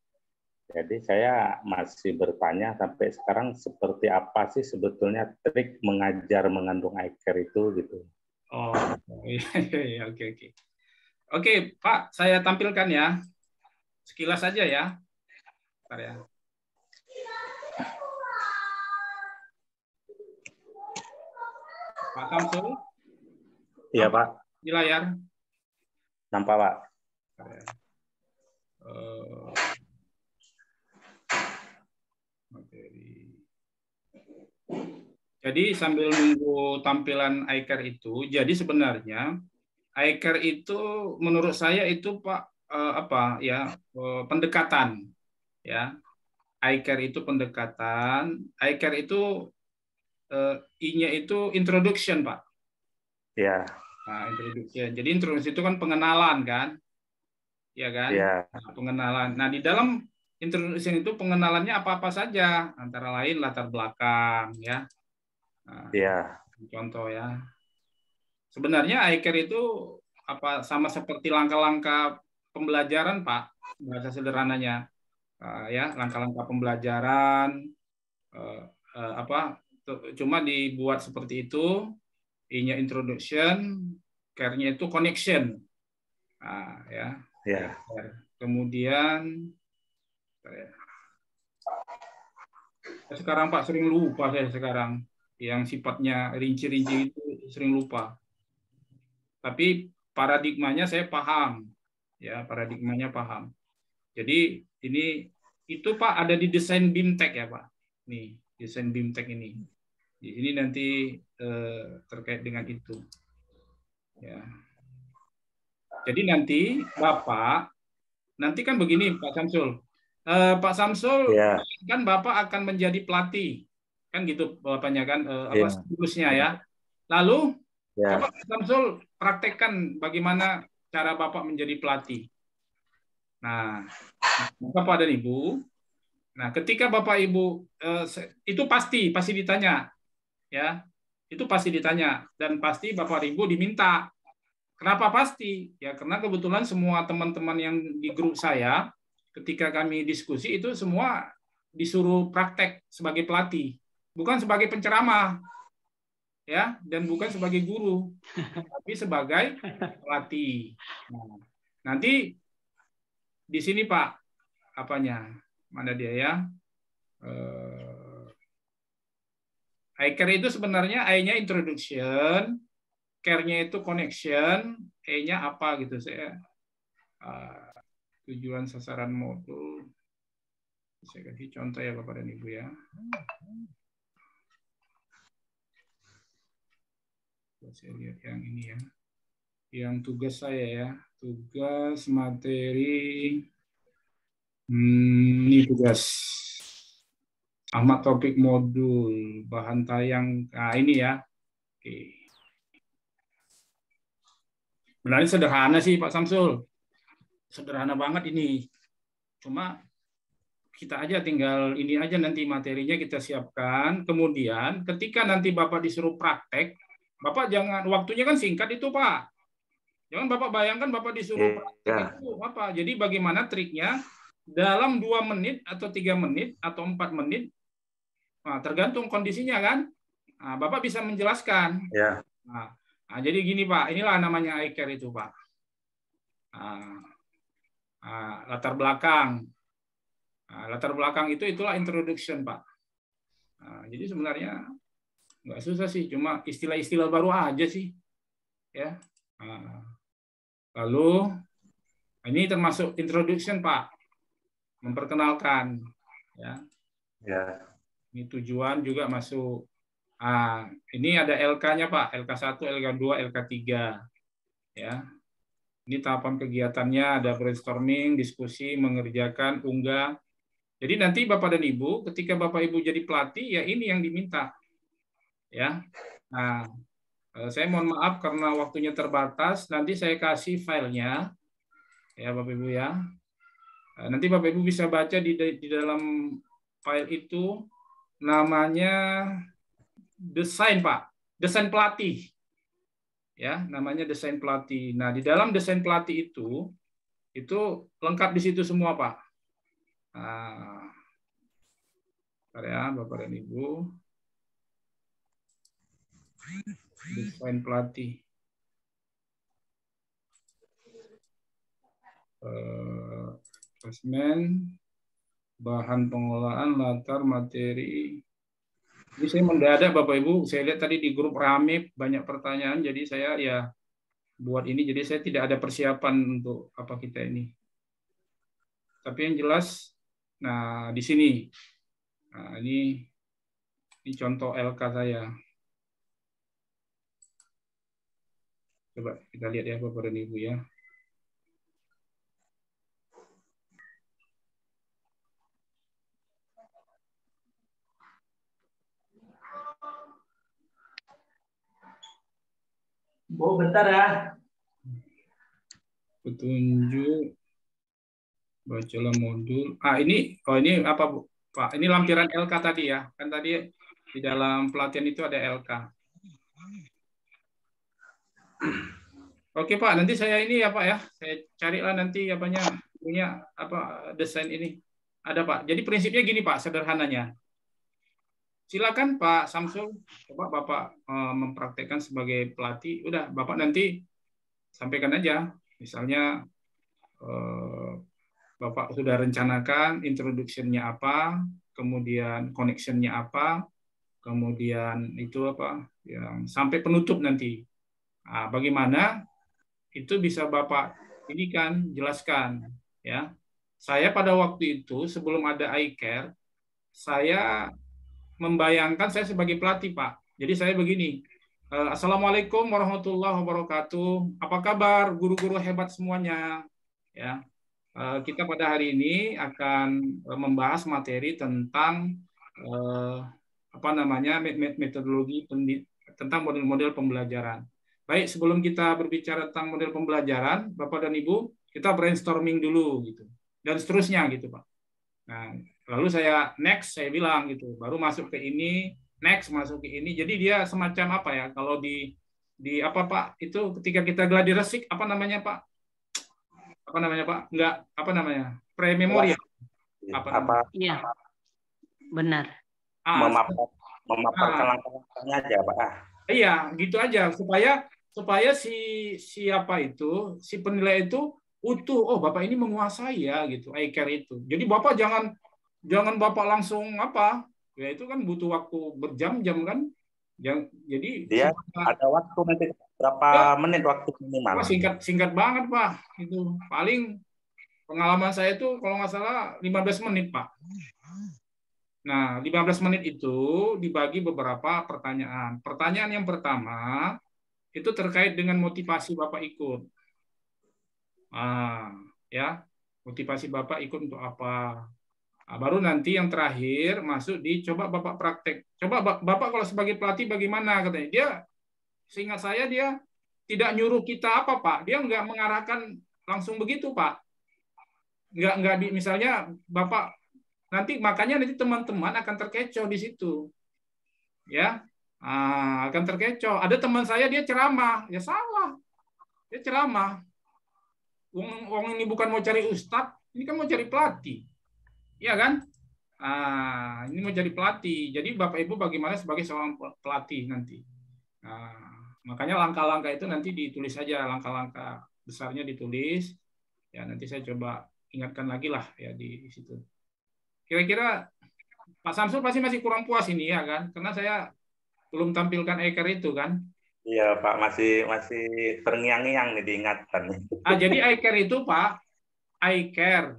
Jadi saya masih bertanya sampai sekarang seperti apa sih sebetulnya trik mengajar mengandung iCare itu gitu. Oh, iya, iya, iya oke oke. Oke, Pak, saya tampilkan ya. Sekilas saja ya. Bentar ya. Pak Samsul? Iya, Pak. Di layar. Nampak, Pak. Eh, jadi sambil nunggu tampilan Aiker itu, jadi sebenarnya Aiker itu menurut saya itu Pak eh, apa ya eh, pendekatan ya Aiker itu pendekatan Aiker itu Eh, I-nya itu introduction, Pak. Ya. Nah, introduction. Jadi introduction itu kan pengenalan kan? Ya kan? Ya. Nah, pengenalan. Nah, di dalam introduction itu pengenalannya apa-apa saja, antara lain latar belakang, ya. Nah, yeah. Contoh ya. Sebenarnya iCare itu apa sama seperti langkah-langkah pembelajaran, Pak, bahasa sederhananya. Uh, ya, langkah-langkah pembelajaran uh, uh, apa cuma dibuat seperti itu inya introduction care-nya itu connection nah, ya yeah. Ya. kemudian ya? Ya, sekarang Pak sering lupa saya sekarang yang sifatnya rinci-rinci itu sering lupa tapi paradigmanya saya paham ya paradigmanya paham jadi ini itu Pak ada di desain BIMTEK ya Pak. Nih, desain BIMTEK ini. Ya, ini nanti eh, terkait dengan itu. Ya. Jadi nanti Bapak, nanti kan begini Pak Samsul. Eh, Pak Samsul ya. kan Bapak akan menjadi pelatih. Kan gitu Bapaknya kan eh, apa ya. seterusnya ya. Lalu ya. Bapak Samsul praktekkan bagaimana cara Bapak menjadi pelatih. Nah, Bapak dan Ibu, nah ketika Bapak Ibu eh, itu pasti pasti ditanya, ya itu pasti ditanya dan pasti bapak Ribu diminta kenapa pasti ya karena kebetulan semua teman-teman yang di grup saya ketika kami diskusi itu semua disuruh praktek sebagai pelatih bukan sebagai penceramah ya dan bukan sebagai guru tapi sebagai pelatih nah, nanti di sini pak apanya mana dia ya eh, I care itu sebenarnya I-nya introduction, care-nya itu connection, E-nya apa gitu saya. Uh, tujuan sasaran modul. Saya kasih contoh ya Bapak dan Ibu ya. Saya lihat yang ini ya. Yang tugas saya ya, tugas materi hmm, ini tugas Ahmad Topik Modul, bahan tayang, nah ini ya. Oke. Benar sederhana sih Pak Samsul. Sederhana banget ini. Cuma kita aja tinggal ini aja nanti materinya kita siapkan. Kemudian ketika nanti Bapak disuruh praktek, Bapak jangan waktunya kan singkat itu Pak. Jangan Bapak bayangkan Bapak disuruh iya, iya. praktek itu Bapak. Jadi bagaimana triknya dalam dua menit atau tiga menit atau empat menit Nah, tergantung kondisinya kan. Nah, Bapak bisa menjelaskan. Ya. Nah, nah, jadi gini Pak, inilah namanya iker itu Pak. Nah, nah, latar belakang. Nah, latar belakang itu itulah introduction Pak. Nah, jadi sebenarnya nggak susah sih, cuma istilah-istilah baru aja sih. Ya. Nah, lalu ini termasuk introduction Pak, memperkenalkan. Ya. Ya ini tujuan juga masuk. Ah, ini ada LK-nya Pak, LK1, LK2, LK3. Ya. Ini tahapan kegiatannya ada brainstorming, diskusi, mengerjakan, unggah. Jadi nanti Bapak dan Ibu ketika Bapak Ibu jadi pelatih ya ini yang diminta. Ya. Nah, eh, saya mohon maaf karena waktunya terbatas, nanti saya kasih filenya. Ya Bapak Ibu ya. Eh, nanti Bapak Ibu bisa baca di, di dalam file itu namanya desain Pak, desain pelatih. Ya, namanya desain pelatih. Nah, di dalam desain pelatih itu itu lengkap di situ semua Pak. Nah, ya, Bapak dan Ibu. Desain pelatih. Eh, assessment bahan pengolahan latar materi. ini saya mendadak Bapak Ibu, saya lihat tadi di grup rame banyak pertanyaan, jadi saya ya buat ini, jadi saya tidak ada persiapan untuk apa kita ini. Tapi yang jelas, nah di sini, nah, ini, ini contoh LK saya. Coba kita lihat ya Bapak dan Ibu ya. Bu, bentar ya. Petunjuk bacalah modul. Ah, ini oh ini apa, Bu? Pak, ini lampiran LK tadi ya. Kan tadi di dalam pelatihan itu ada LK. Oke, Pak. Nanti saya ini ya, Pak ya. Saya carilah nanti apanya punya apa desain ini. Ada, Pak. Jadi prinsipnya gini, Pak, sederhananya. Silakan Pak Samsul, coba Bapak eh, mempraktekkan sebagai pelatih. Udah, Bapak nanti sampaikan aja. Misalnya eh, Bapak sudah rencanakan introduction-nya apa, kemudian connection-nya apa, kemudian itu apa, yang sampai penutup nanti. Nah, bagaimana itu bisa Bapak ini kan jelaskan ya. Saya pada waktu itu sebelum ada iCare, saya membayangkan saya sebagai pelatih Pak. Jadi saya begini, eh, Assalamualaikum warahmatullahi wabarakatuh. Apa kabar guru-guru hebat semuanya? Ya, eh, kita pada hari ini akan eh, membahas materi tentang apa namanya metodologi tentang model-model pembelajaran. Baik, sebelum kita berbicara tentang model pembelajaran, Bapak dan Ibu, kita brainstorming dulu gitu, dan seterusnya gitu, Pak. Nah, lalu saya next saya bilang gitu baru masuk ke ini next masuk ke ini jadi dia semacam apa ya kalau di di apa pak itu ketika kita gladi resik apa namanya pak apa namanya pak nggak apa namanya pre prememorial iya. apa, apa iya benar ah, memaparkan ah, langkah-langkahnya aja pak ah. iya gitu aja supaya supaya si siapa itu si penilai itu utuh oh bapak ini menguasai ya gitu care itu jadi bapak jangan jangan bapak langsung apa ya itu kan butuh waktu berjam-jam kan yang jadi dia kita, ada waktu nanti berapa ya, menit waktu minimal singkat singkat banget pak itu paling pengalaman saya itu kalau nggak salah 15 menit pak nah 15 menit itu dibagi beberapa pertanyaan pertanyaan yang pertama itu terkait dengan motivasi bapak ikut ah ya motivasi bapak ikut untuk apa Nah, baru nanti yang terakhir masuk di coba Bapak praktek. Coba Bapak kalau sebagai pelatih bagaimana katanya. Dia seingat saya dia tidak nyuruh kita apa Pak. Dia nggak mengarahkan langsung begitu Pak. Nggak nggak di, misalnya Bapak nanti makanya nanti teman-teman akan terkecoh di situ. Ya. Nah, akan terkecoh. Ada teman saya dia ceramah, ya salah. Dia ceramah. Wong, wong ini bukan mau cari ustadz, ini kan mau cari pelatih Iya kan? Nah, ini mau jadi pelatih. Jadi Bapak Ibu bagaimana sebagai seorang pelatih nanti? Nah, makanya langkah-langkah itu nanti ditulis saja, langkah-langkah besarnya ditulis. Ya nanti saya coba ingatkan lagi lah ya di situ. Kira-kira Pak Samsul pasti masih kurang puas ini ya kan? Karena saya belum tampilkan Eker itu kan. Iya Pak, masih masih terngiang-ngiang nih diingatkan. Ah jadi Eker itu Pak, I care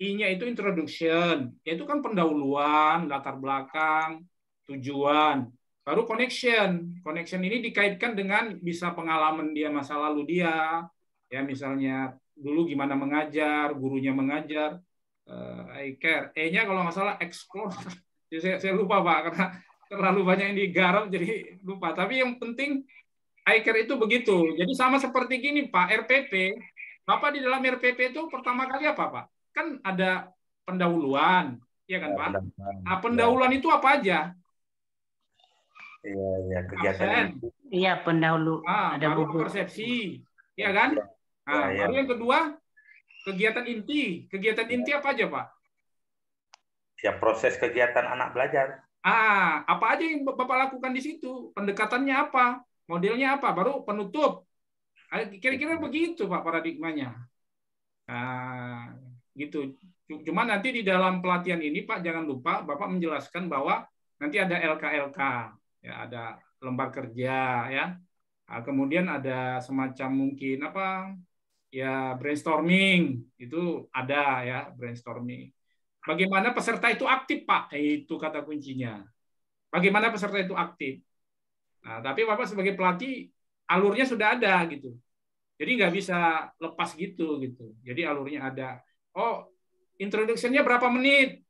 I-nya itu introduction, yaitu kan pendahuluan, latar belakang, tujuan. Baru connection. Connection ini dikaitkan dengan bisa pengalaman dia masa lalu dia, ya misalnya dulu gimana mengajar, gurunya mengajar, uh, I care. E-nya kalau nggak salah explore. <laughs> Ya, saya, saya lupa Pak, karena terlalu banyak yang digarap jadi lupa. Tapi yang penting I care itu begitu. Jadi sama seperti gini Pak, RPP. Bapak di dalam RPP itu pertama kali apa Pak? kan ada pendahuluan, ya kan Pak? Nah, iya. pendahuluan itu apa aja? Iya, iya kegiatan. Iya, pendahulu. Ah, ada buku. persepsi, ya kan? Ya, ya. baru yang kedua kegiatan inti. Kegiatan inti apa aja, Pak? Ya proses kegiatan anak belajar. Ah, apa aja yang Bapak lakukan di situ? Pendekatannya apa? Modelnya apa? Baru penutup. Kira-kira iya. begitu, Pak, paradigmanya. Nah, gitu. Cuma nanti di dalam pelatihan ini Pak jangan lupa Bapak menjelaskan bahwa nanti ada LKLK, ya ada lembar kerja ya. Nah, kemudian ada semacam mungkin apa ya brainstorming itu ada ya brainstorming. Bagaimana peserta itu aktif Pak? Eh, itu kata kuncinya. Bagaimana peserta itu aktif? Nah, tapi Bapak sebagai pelatih alurnya sudah ada gitu. Jadi nggak bisa lepas gitu gitu. Jadi alurnya ada oh introduction-nya berapa menit?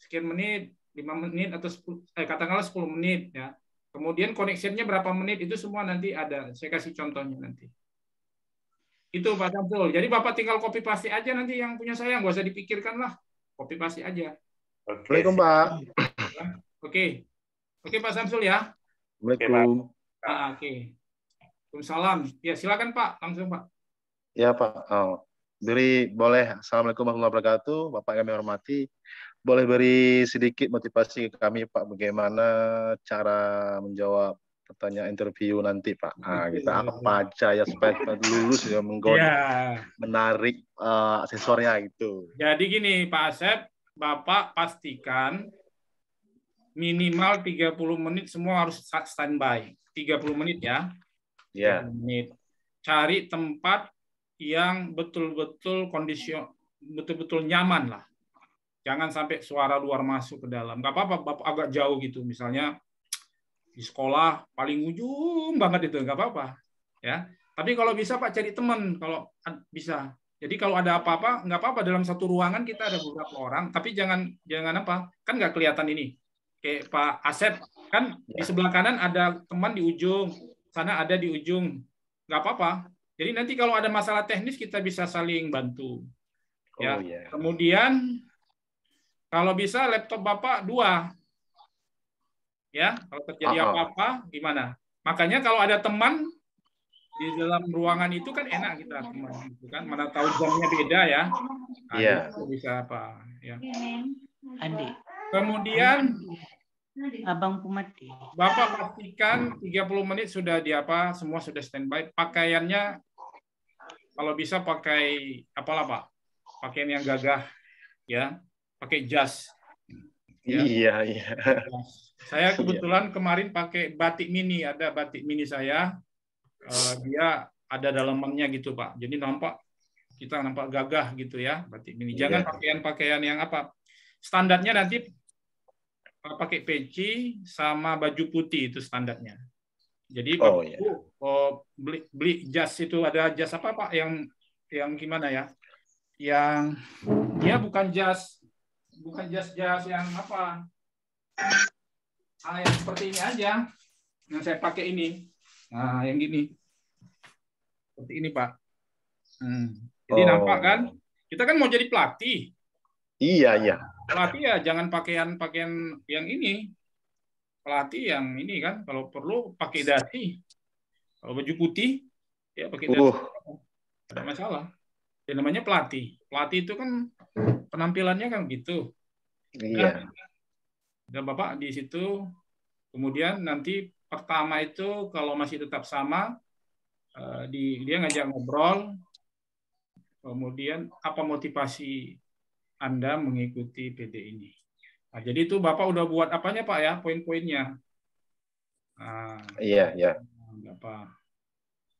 Sekian menit, 5 menit atau 10, eh, katakanlah 10 menit ya. Kemudian connection-nya berapa menit itu semua nanti ada. Saya kasih contohnya nanti. Itu Pak Samsul. Jadi Bapak tinggal copy paste aja nanti yang punya saya, nggak usah dipikirkan lah. Copy paste aja. Waalaikumsalam. okay. Pak. Oke. Oke, Pak Samsul ya. Waalaikumsalam. Ah, oke. Waalaikumsalam. Ya, silakan Pak, langsung Pak. Ya, Pak. Oh beri boleh Assalamualaikum warahmatullahi wabarakatuh. Bapak kami hormati. Boleh beri sedikit motivasi ke kami Pak bagaimana cara menjawab pertanyaan interview nanti Pak. Nah, kita apa aja ya supaya kita lulus ya menggoda iya. yeah. menarik uh, aksesornya itu Jadi gini Pak Asep, Bapak pastikan minimal 30 menit semua harus standby. 30 menit ya. Iya. Yeah. Cari tempat yang betul-betul kondisi betul-betul nyaman lah. Jangan sampai suara luar masuk ke dalam. Gak apa-apa agak jauh gitu misalnya di sekolah paling ujung banget itu nggak apa-apa ya. Tapi kalau bisa Pak cari teman kalau bisa. Jadi kalau ada apa-apa nggak apa-apa dalam satu ruangan kita ada beberapa orang. Tapi jangan jangan apa kan nggak kelihatan ini. Kayak Pak Asep kan di ya. sebelah kanan ada teman di ujung sana ada di ujung nggak apa-apa jadi nanti kalau ada masalah teknis kita bisa saling bantu. Ya. Oh, ya. Yeah. Kemudian kalau bisa laptop Bapak dua. Ya, kalau terjadi apa-apa gimana? Makanya kalau ada teman di dalam ruangan itu kan enak kita teman gitu kan mana tahu jamnya beda ya. Nah, iya. Yeah. Bisa apa ya. Iya, Andi. Kemudian Andi. Abang Pumati. Oh, Bapak pastikan 30 menit sudah di apa, semua sudah standby. Pakaiannya kalau bisa pakai apalah Pak? Pakaian yang gagah ya, pakai jas. Ya. Iya, iya. Saya iya. kebetulan iya. kemarin pakai batik mini, ada batik mini saya. Eh, dia ada dalamannya gitu, Pak. Jadi nampak kita nampak gagah gitu ya, batik mini. Jangan iya. pakaian-pakaian iya. yang apa? Standarnya nanti pakai peci sama baju putih itu standarnya. Jadi Pak oh, iya. oh, beli beli jas itu ada jas apa Pak yang yang gimana ya? Yang dia ya bukan jas bukan jas-jas yang apa? Ah, yang seperti ini aja. Yang saya pakai ini. Nah, yang gini. Seperti ini, Pak. Hmm. Jadi oh. nampak kan? Kita kan mau jadi pelatih. Iya, iya pelatih ya jangan pakaian pakaian yang ini pelatih yang ini kan kalau perlu pakai dasi kalau baju putih ya pakai dasi uh. tidak masalah Yang namanya pelatih pelatih itu kan penampilannya kan gitu iya. dan bapak di situ kemudian nanti pertama itu kalau masih tetap sama eh, dia ngajak ngobrol kemudian apa motivasi anda mengikuti PD ini. Nah, jadi itu Bapak udah buat apanya Pak ya, poin-poinnya? Nah, iya, iya. Bapak.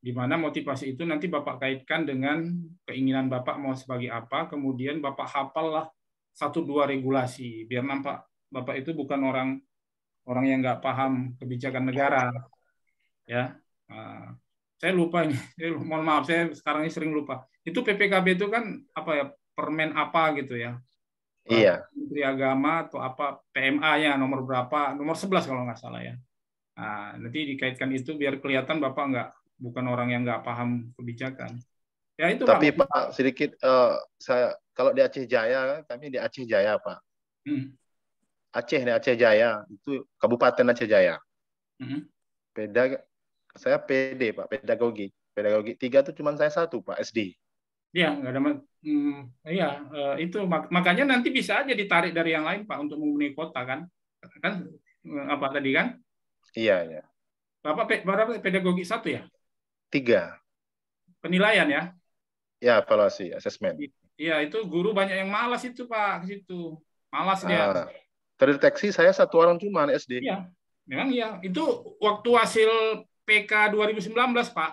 Di mana motivasi itu nanti Bapak kaitkan dengan keinginan Bapak mau sebagai apa, kemudian Bapak hafal lah satu dua regulasi, biar nampak Bapak itu bukan orang orang yang nggak paham kebijakan negara. Ya, nah, saya lupa ini, <laughs> mohon maaf saya sekarang ini sering lupa. Itu PPKB itu kan apa ya permen apa gitu ya. Iya. Menteri Agama atau apa pma ya, nomor berapa, nomor 11 kalau nggak salah ya. Nah, nanti dikaitkan itu biar kelihatan Bapak nggak bukan orang yang nggak paham kebijakan. Ya itu Tapi Pak, Pak sedikit uh, saya kalau di Aceh Jaya kami di Aceh Jaya Pak. Hmm. Aceh nih Aceh Jaya itu Kabupaten Aceh Jaya. Hmm. Pedag saya PD Pak, pedagogi. Pedagogi tiga itu cuma saya satu Pak SD. Iya, hmm. nggak ada hmm, iya eh, itu makanya nanti bisa aja ditarik dari yang lain Pak untuk memenuhi kota kan. Kan eh, apa tadi kan? Iya, iya. Bapak berapa pedagogi satu ya? Tiga. Penilaian ya? Ya, evaluasi, asesmen. Iya, itu guru banyak yang malas itu Pak ke situ. Malas ah, dia. Terdeteksi saya satu orang cuma SD. Iya. Memang iya. Itu waktu hasil PK 2019, Pak.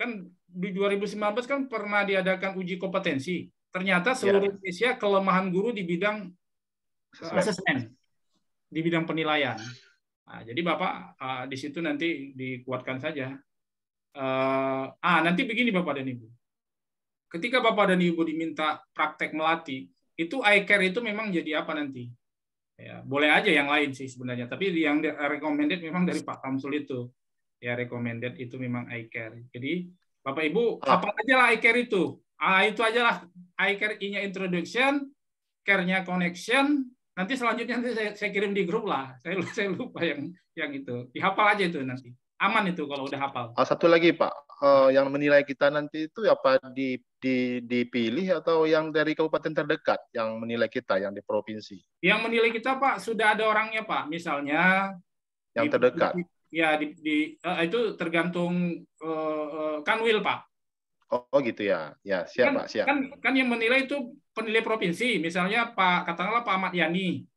Kan di 2019 kan pernah diadakan uji kompetensi. Ternyata ya. seluruh ya. Indonesia kelemahan guru di bidang asesmen, di bidang penilaian. Nah, jadi Bapak uh, di situ nanti dikuatkan saja. Uh, ah nanti begini Bapak dan Ibu. Ketika Bapak dan Ibu diminta praktek melatih, itu iCare itu memang jadi apa nanti? Ya, boleh aja yang lain sih sebenarnya, tapi yang recommended memang dari Pak Tamsul itu. Ya recommended itu memang iCare. Jadi Bapak Ibu, ah. apa aja lah iCare itu? Ah, itu aja lah iCare I-nya introduction, care-nya connection, nanti selanjutnya nanti saya, saya kirim di grup lah. Saya, saya lupa yang yang itu. Dihafal aja itu nanti. Aman itu kalau udah hafal. Ah, satu lagi Pak, uh, yang menilai kita nanti itu apa di, di dipilih atau yang dari kabupaten terdekat yang menilai kita yang di provinsi? Yang menilai kita Pak sudah ada orangnya Pak, misalnya yang terdekat. Ya di, di uh, itu tergantung uh, eh, uh, eh, Kanwil Pak. Oh gitu ya, ya siapa kan, Pak, Kan, kan yang menilai itu penilai provinsi, misalnya Pak katakanlah Pak Ahmad Yani.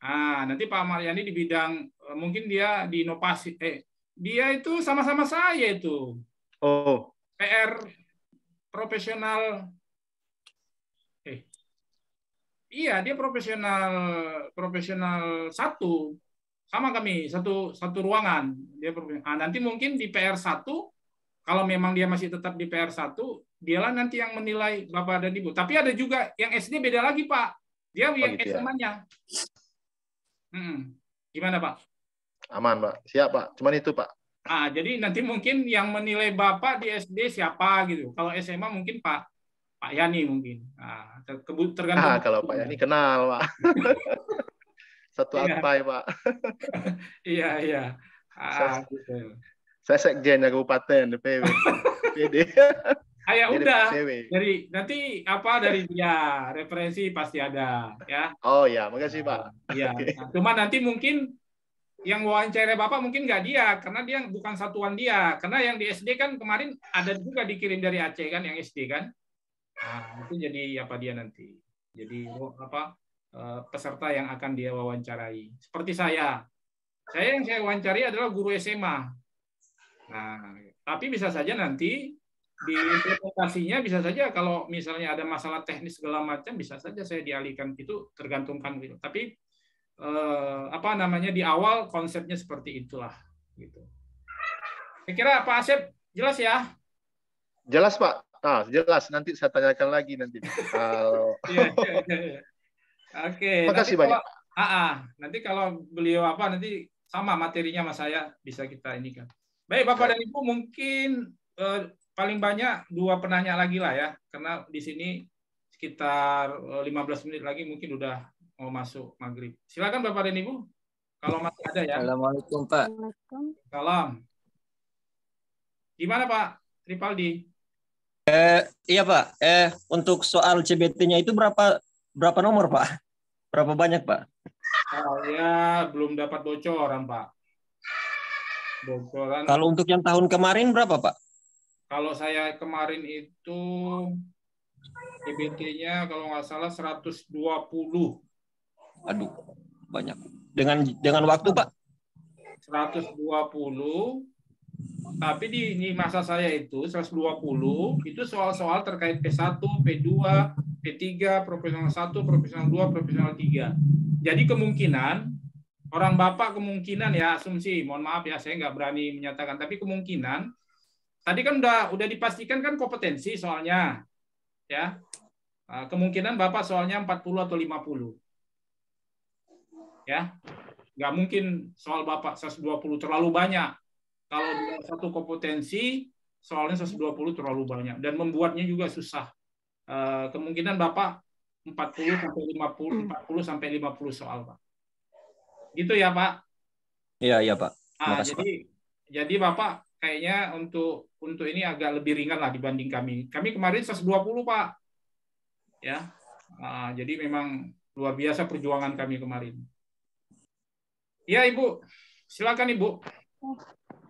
Ah nanti Pak Ahmad Yani di bidang uh, mungkin dia di inovasi, eh dia itu sama-sama saya itu. Oh. PR profesional. Eh iya dia profesional profesional satu sama kami satu satu ruangan dia nah, nanti mungkin di PR 1 kalau memang dia masih tetap di PR 1 dialah nanti yang menilai bapak dan ibu tapi ada juga yang SD beda lagi pak dia oh, yang gitu SMA-nya ya. hmm. gimana pak aman pak siap pak cuman itu pak ah jadi nanti mungkin yang menilai bapak di SD siapa gitu kalau SMA mungkin pak Pak Yani mungkin nah, tergantung ah, kalau Pak Yani kenal pak <laughs> satu yeah. pak <laughs> iya iya ah, gitu. saya sekjen <laughs> ah, ya kabupaten PW PD Ayah udah dari nanti apa dari dia referensi pasti ada ya oh ya makasih pak ah, Iya. okay. Nah, cuma nanti mungkin yang wawancara bapak mungkin nggak dia karena dia bukan satuan dia karena yang di SD kan kemarin ada juga dikirim dari Aceh kan yang SD kan nah, itu jadi apa dia nanti jadi oh, apa Eh, peserta yang akan dia wawancarai. Seperti saya, saya yang saya wawancari adalah guru SMA. Nah, tapi bisa saja nanti di implementasinya bisa saja kalau misalnya ada masalah teknis segala macam bisa saja saya dialihkan itu tergantungkan gitu. Tapi eh, apa namanya di awal konsepnya seperti itulah gitu. Saya kira Pak Asep jelas ya? Jelas Pak. ah jelas nanti saya tanyakan lagi nanti. <laughs> kalau iya, iya, iya, Oke. Okay. Terima nanti banyak. Kalau, ah, ah, nanti kalau beliau apa nanti sama materinya mas saya bisa kita ini kan. Baik Bapak dan Ibu mungkin eh, paling banyak dua penanya lagi lah ya karena di sini sekitar 15 eh, menit lagi mungkin udah mau masuk maghrib. Silakan Bapak dan Ibu kalau masih ada ya. Assalamualaikum Pak. Salam. Gimana Pak Ripaldi? Eh, iya Pak. Eh untuk soal CBT-nya itu berapa berapa nomor Pak? Berapa banyak Pak? Saya belum dapat bocoran Pak. Bocoran. Kalau untuk yang tahun kemarin berapa Pak? Kalau saya kemarin itu EBT-nya kalau nggak salah 120. Aduh, banyak. Dengan dengan waktu Pak? 120 tapi di, di masa saya itu 120 itu soal-soal terkait P1, P2, p tiga, profesional 1, profesional 2, profesional 3. Jadi kemungkinan orang Bapak kemungkinan ya asumsi, mohon maaf ya saya nggak berani menyatakan, tapi kemungkinan tadi kan udah udah dipastikan kan kompetensi soalnya ya. Ah, kemungkinan Bapak soalnya 40 atau 50. Ya. Nggak mungkin soal Bapak 120 terlalu banyak. Kalau satu kompetensi, soalnya 120 terlalu banyak dan membuatnya juga susah Eh, kemungkinan Bapak 40 hmm. sampai 50 40 hmm. sampai 50 soal, Pak. Gitu ya, Pak? Iya, iya, Pak. Nah, kasih, jadi Pak. jadi Bapak kayaknya untuk untuk ini agak lebih ringan lah dibanding kami. Kami kemarin 120, Pak. Ya. Nah, jadi memang luar biasa perjuangan kami kemarin. Iya, Ibu. Silakan, Ibu.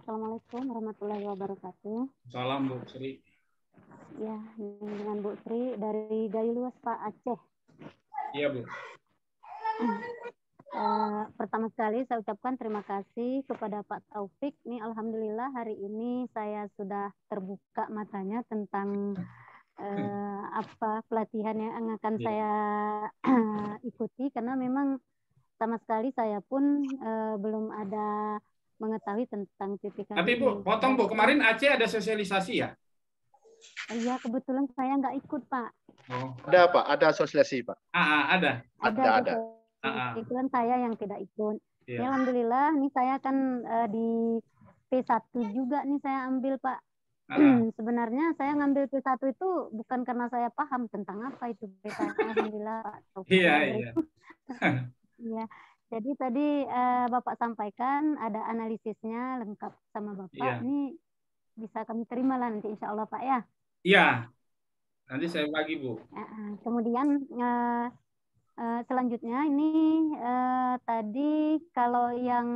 Assalamualaikum warahmatullahi wabarakatuh. Salam, Bu Sri. Ya, dengan Bu Sri dari Luas, Pak Aceh. Iya, Bu. Uh, pertama sekali saya ucapkan terima kasih kepada Pak Taufik. Nih, alhamdulillah hari ini saya sudah terbuka matanya tentang uh, apa pelatihan yang akan yeah. saya uh, <clears throat> ikuti karena memang sama sekali saya pun uh, belum ada mengetahui tentang titik. Tapi Bu, potong Bu, kemarin Aceh ada sosialisasi ya? Iya, kebetulan saya nggak ikut, Pak. Oh. Ada, Pak. Ada asosiasi, Pak. Ah, ah, ada. Ada, ada. ada. Ah, ah. Kebetulan saya yang tidak ikut. Ya. Ya, Alhamdulillah, ini saya kan uh, di P1 juga nih saya ambil, Pak. <clears throat> Sebenarnya saya ngambil P1 itu bukan karena saya paham tentang apa itu P1. Alhamdulillah, Pak. <laughs> Iya, iya. <laughs> Iya. Jadi tadi uh, Bapak sampaikan ada analisisnya lengkap sama Bapak. Ini iya. bisa kami terima lah nanti insya Allah Pak ya. Iya, nanti saya bagi Bu. Kemudian eh, eh, selanjutnya ini eh, tadi kalau yang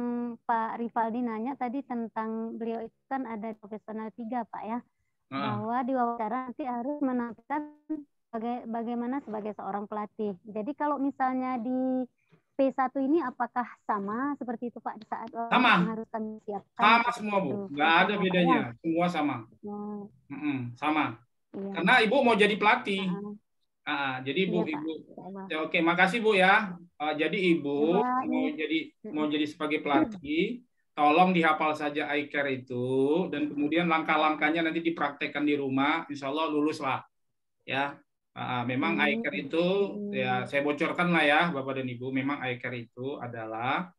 Pak Rivaldi nanya tadi tentang beliau itu kan ada profesional tiga Pak ya, bahwa di wawancara nanti harus menampilkan baga bagaimana sebagai seorang pelatih. Jadi kalau misalnya di P1 ini apakah sama seperti itu Pak saat eh, sama. harus kami siapkan? Sama semua Bu, gitu. nggak ada bedanya, semua sama. Ya. Mm sama. Ya. Karena Ibu mau jadi pelatih. Ya. Ah, jadi Ibu, ya, Ibu. Iya, ya, oke, makasih Bu ya. Uh, jadi Ibu ya. mau jadi mau jadi sebagai pelatih, tolong dihafal saja iCare itu dan kemudian langkah-langkahnya nanti dipraktekkan di rumah, insya Allah lulus lah. Ya, Uh, memang hmm. Oh, ICARE itu gitu. ya saya bocorkan lah ya Bapak dan Ibu, memang ICARE itu adalah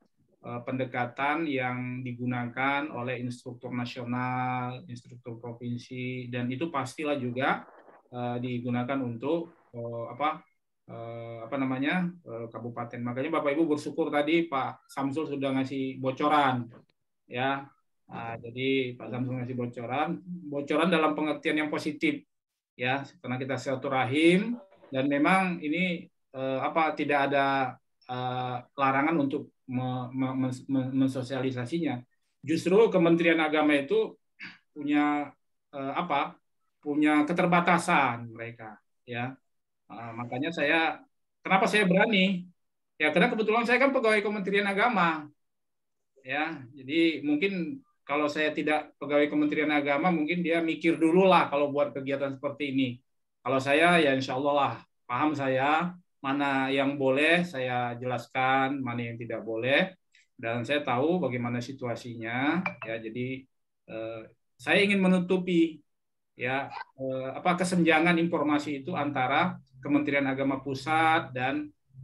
uh, pendekatan yang digunakan oleh instruktur nasional, instruktur provinsi dan itu pastilah juga uh, digunakan untuk uh, apa uh, apa namanya uh, kabupaten. Makanya Bapak Ibu bersyukur tadi Pak Samsul sudah ngasih bocoran ya. Uh, jadi Pak Samsul ngasih bocoran, bocoran dalam pengertian yang positif ya karena kita silaturahim dan memang ini eh, apa tidak ada eh, larangan untuk me, me, me, mensosialisasinya. Justru Kementerian Agama itu punya eh, apa? punya keterbatasan mereka ya. Eh, makanya saya kenapa saya berani? Ya karena kebetulan saya kan pegawai Kementerian Agama. Ya, jadi mungkin kalau saya tidak pegawai Kementerian Agama mungkin dia mikir dulu lah kalau buat kegiatan seperti ini. Kalau saya ya insya Allah lah paham saya mana yang boleh saya jelaskan, mana yang tidak boleh dan saya tahu bagaimana situasinya ya jadi eh, saya ingin menutupi ya eh, apa kesenjangan informasi itu antara Kementerian Agama Pusat dan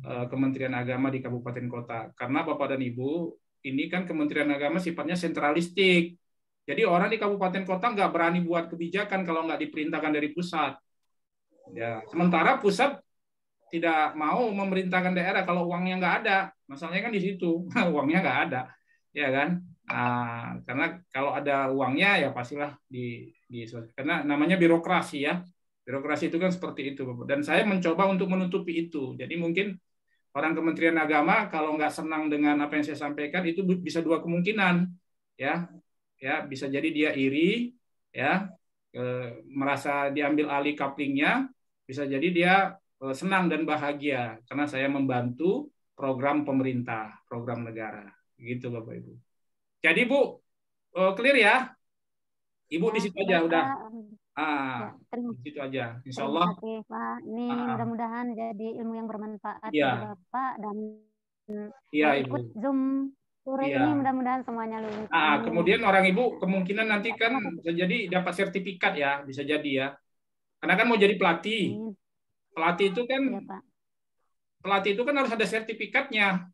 eh, Kementerian Agama di kabupaten kota karena Bapak dan Ibu ini kan Kementerian Agama sifatnya sentralistik. Jadi orang di kabupaten kota nggak berani buat kebijakan kalau nggak diperintahkan dari pusat. Ya, sementara pusat tidak mau memerintahkan daerah kalau uangnya nggak ada. Masalahnya kan di situ, <laughs> uangnya nggak ada, ya kan? Nah, karena kalau ada uangnya ya pastilah di, di karena namanya birokrasi ya. Birokrasi itu kan seperti itu. Dan saya mencoba untuk menutupi itu. Jadi mungkin orang Kementerian Agama kalau nggak senang dengan apa yang saya sampaikan itu bisa dua kemungkinan ya ya bisa jadi dia iri ya e, merasa diambil alih kaplingnya bisa jadi dia e, senang dan bahagia karena saya membantu program pemerintah program negara gitu bapak ibu jadi bu e, clear ya ibu di situ aja udah Ah, ya, itu aja. Insya Allah. Terima kasih Pak. Ini ah, ah. mudah-mudahan jadi ilmu yang bermanfaat ya. Bapak dan ya, ikut Ibu. Zoom sore ya. ini mudah-mudahan semuanya lulus. Ah, kemudian orang Ibu kemungkinan nanti kan bisa jadi dapat sertifikat ya, bisa jadi ya. Karena kan mau jadi pelatih. Pelatih itu kan ya, Pak. pelatih itu kan harus ada sertifikatnya.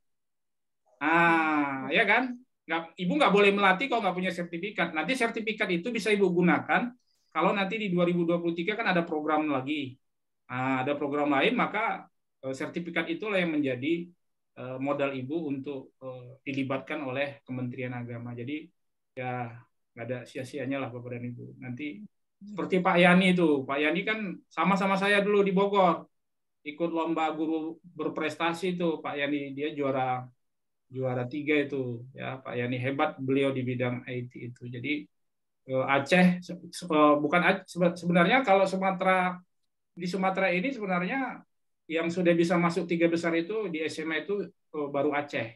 Ah, ya kan? Nggak, ibu nggak boleh melatih kalau nggak punya sertifikat. Nanti sertifikat itu bisa ibu gunakan kalau nanti di 2023 kan ada program lagi, nah, ada program lain, maka eh, sertifikat itulah yang menjadi eh, modal ibu untuk eh, dilibatkan oleh Kementerian Agama. Jadi ya nggak ada sia-sianya lah Bapak dan Ibu. Nanti hmm. seperti Pak Yani itu, Pak Yani kan sama-sama saya dulu di Bogor ikut lomba guru berprestasi itu Pak Yani dia juara juara tiga itu ya Pak Yani hebat beliau di bidang IT itu. Jadi Eh, Aceh eh, bukan Aceh, sebenarnya kalau Sumatera di Sumatera ini sebenarnya yang sudah bisa masuk tiga besar itu di SMA itu eh, baru Aceh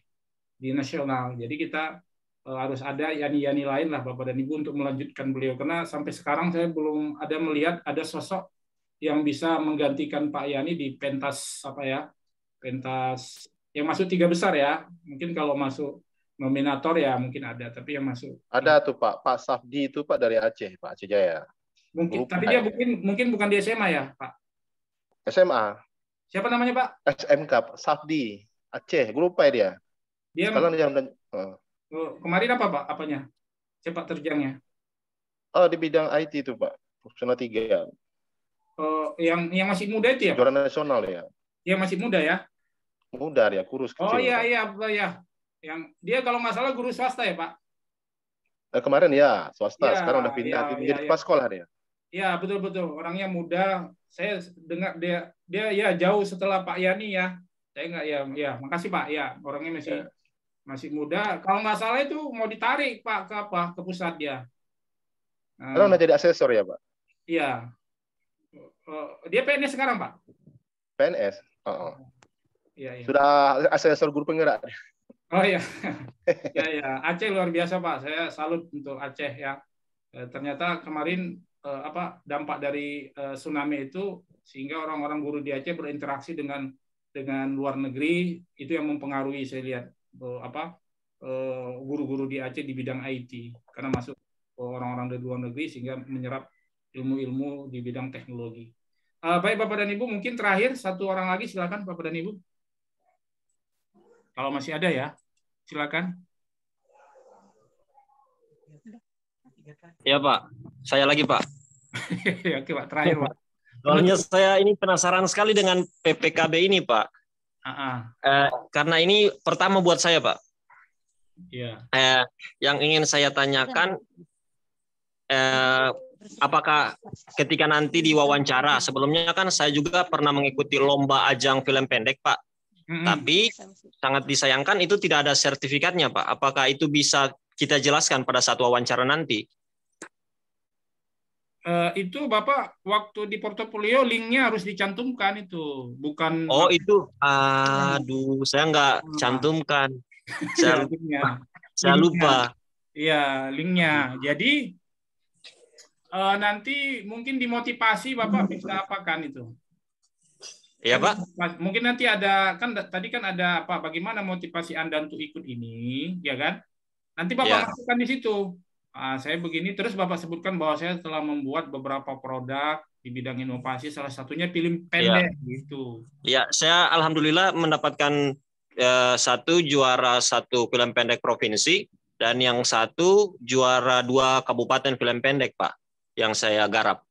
di nasional. Jadi kita harus ada yani-yani lain lah Bapak dan Ibu untuk melanjutkan beliau karena sampai sekarang saya belum ada melihat ada sosok yang bisa menggantikan Pak Yani di pentas apa ya pentas yang masuk tiga besar ya mungkin kalau masuk nominator ya mungkin ada tapi yang masuk ada tuh pak pak Safdi itu pak dari Aceh pak Aceh Jaya mungkin Lupa. tapi dia ya. mungkin mungkin bukan di SMA ya pak SMA siapa namanya pak SMK pak Safdi Aceh gue lupa ya dia dia sekarang dia uh. Oh, kemarin apa pak apanya cepat terjangnya oh di bidang IT itu pak profesional tiga oh yang yang masih muda itu ya juara nasional ya yang masih muda ya muda ya kurus kecil. Oh iya iya iya yang dia kalau nggak salah guru swasta ya pak eh, kemarin ya swasta ya, sekarang udah pindah ya, menjadi ya, sekolah dia ya betul betul orangnya muda saya dengar dia dia ya jauh setelah Pak Yani ya saya nggak ya ya makasih Pak ya orangnya masih ya. masih muda kalau nggak salah itu mau ditarik Pak ke apa ke pusat dia kalau nah. um, udah jadi asesor ya Pak iya oh, oh, dia PNS sekarang Pak PNS oh, oh. Ya, ya. sudah asesor guru penggerak Oh iya, <laughs> ya ya Aceh luar biasa Pak. Saya salut untuk Aceh ya. E, ternyata kemarin e, apa dampak dari e, tsunami itu sehingga orang-orang guru di Aceh berinteraksi dengan dengan luar negeri itu yang mempengaruhi saya lihat apa guru-guru di Aceh di bidang IT karena masuk orang-orang dari luar negeri sehingga menyerap ilmu-ilmu di bidang teknologi. baik Bapak dan Ibu, mungkin terakhir satu orang lagi silakan Bapak dan Ibu. Kalau masih ada ya, silakan. Ya Pak, saya lagi Pak. <laughs> Oke Pak, terakhir Pak. Soalnya saya ini penasaran sekali dengan PPKB ini Pak. Uh-uh. Eh, karena ini pertama buat saya Pak. Iya. Yeah. Eh, yang ingin saya tanyakan, eh, apakah ketika nanti diwawancara, sebelumnya kan saya juga pernah mengikuti lomba ajang film pendek Pak. Mm-hmm. Tapi sangat disayangkan itu tidak ada sertifikatnya, Pak. Apakah itu bisa kita jelaskan pada saat wawancara nanti? Uh, itu Bapak waktu di portofolio linknya harus dicantumkan itu, bukan Oh, itu aduh, saya nggak ah. cantumkan. <laughs> Iya, saya, linknya. saya lupa. Iya, linknya. Jadi uh, nanti mungkin dimotivasi Bapak bisa apakan itu. Iya Pak. Mungkin nanti ada kan tadi kan ada apa? Bagaimana motivasi anda untuk ikut ini, ya kan? Nanti bapak ya. masukkan di situ. Nah, saya begini terus bapak sebutkan bahwa saya telah membuat beberapa produk di bidang inovasi, salah satunya film iya. pendek ya. gitu. Iya, saya alhamdulillah mendapatkan eh, satu juara satu film pendek provinsi dan yang satu juara dua kabupaten film pendek pak yang saya garap.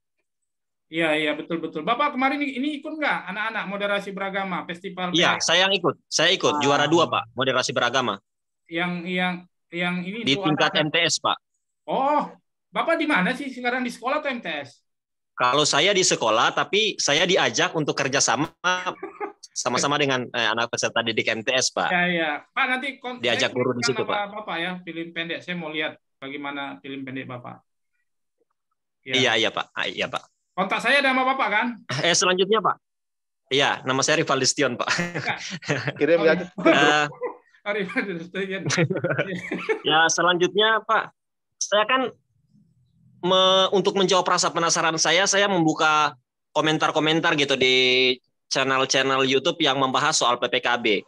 Iya iya betul betul. Bapak kemarin ini ikut nggak anak-anak moderasi beragama festival? Iya saya yang ikut, saya ikut juara dua pak moderasi beragama. Yang yang yang ini di tingkat anak... MTS pak. Oh bapak di mana sih sekarang di sekolah atau MTS? Kalau saya di sekolah tapi saya diajak untuk kerjasama sama-sama dengan eh, anak peserta didik MTS pak. Iya iya pak nanti diajak guru di situ pak. Bapak ya film pendek saya mau lihat bagaimana film pendek bapak. Ya. Iya iya pak, ah, iya pak. Kontak saya ada nama Bapak kan? Eh selanjutnya Pak. Iya, nama saya Rival Listion Pak. Kirim ya. Oh, iya. eh. oh, <laughs> iya. ya selanjutnya Pak, saya kan me, untuk menjawab rasa penasaran saya, saya membuka komentar-komentar gitu di channel-channel YouTube yang membahas soal PPKB.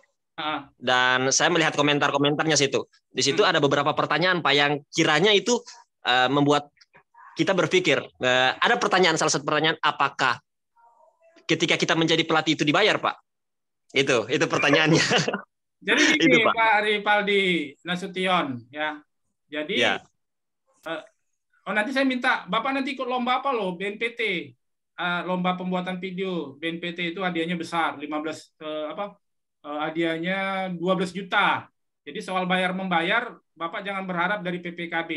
Dan saya melihat komentar-komentarnya situ. Di situ hmm. ada beberapa pertanyaan Pak yang kiranya itu uh, membuat kita berpikir uh, ada pertanyaan salah satu pertanyaan apakah ketika kita menjadi pelatih itu dibayar pak itu itu pertanyaannya <laughs> jadi gini, itu, pak. pak Rivaldi Nasution ya jadi ya. Uh, oh nanti saya minta bapak nanti ikut lomba apa loh BNPT uh, lomba pembuatan video BNPT itu hadiahnya besar 15 uh, apa uh, hadiahnya 12 juta jadi soal bayar membayar bapak jangan berharap dari PPKB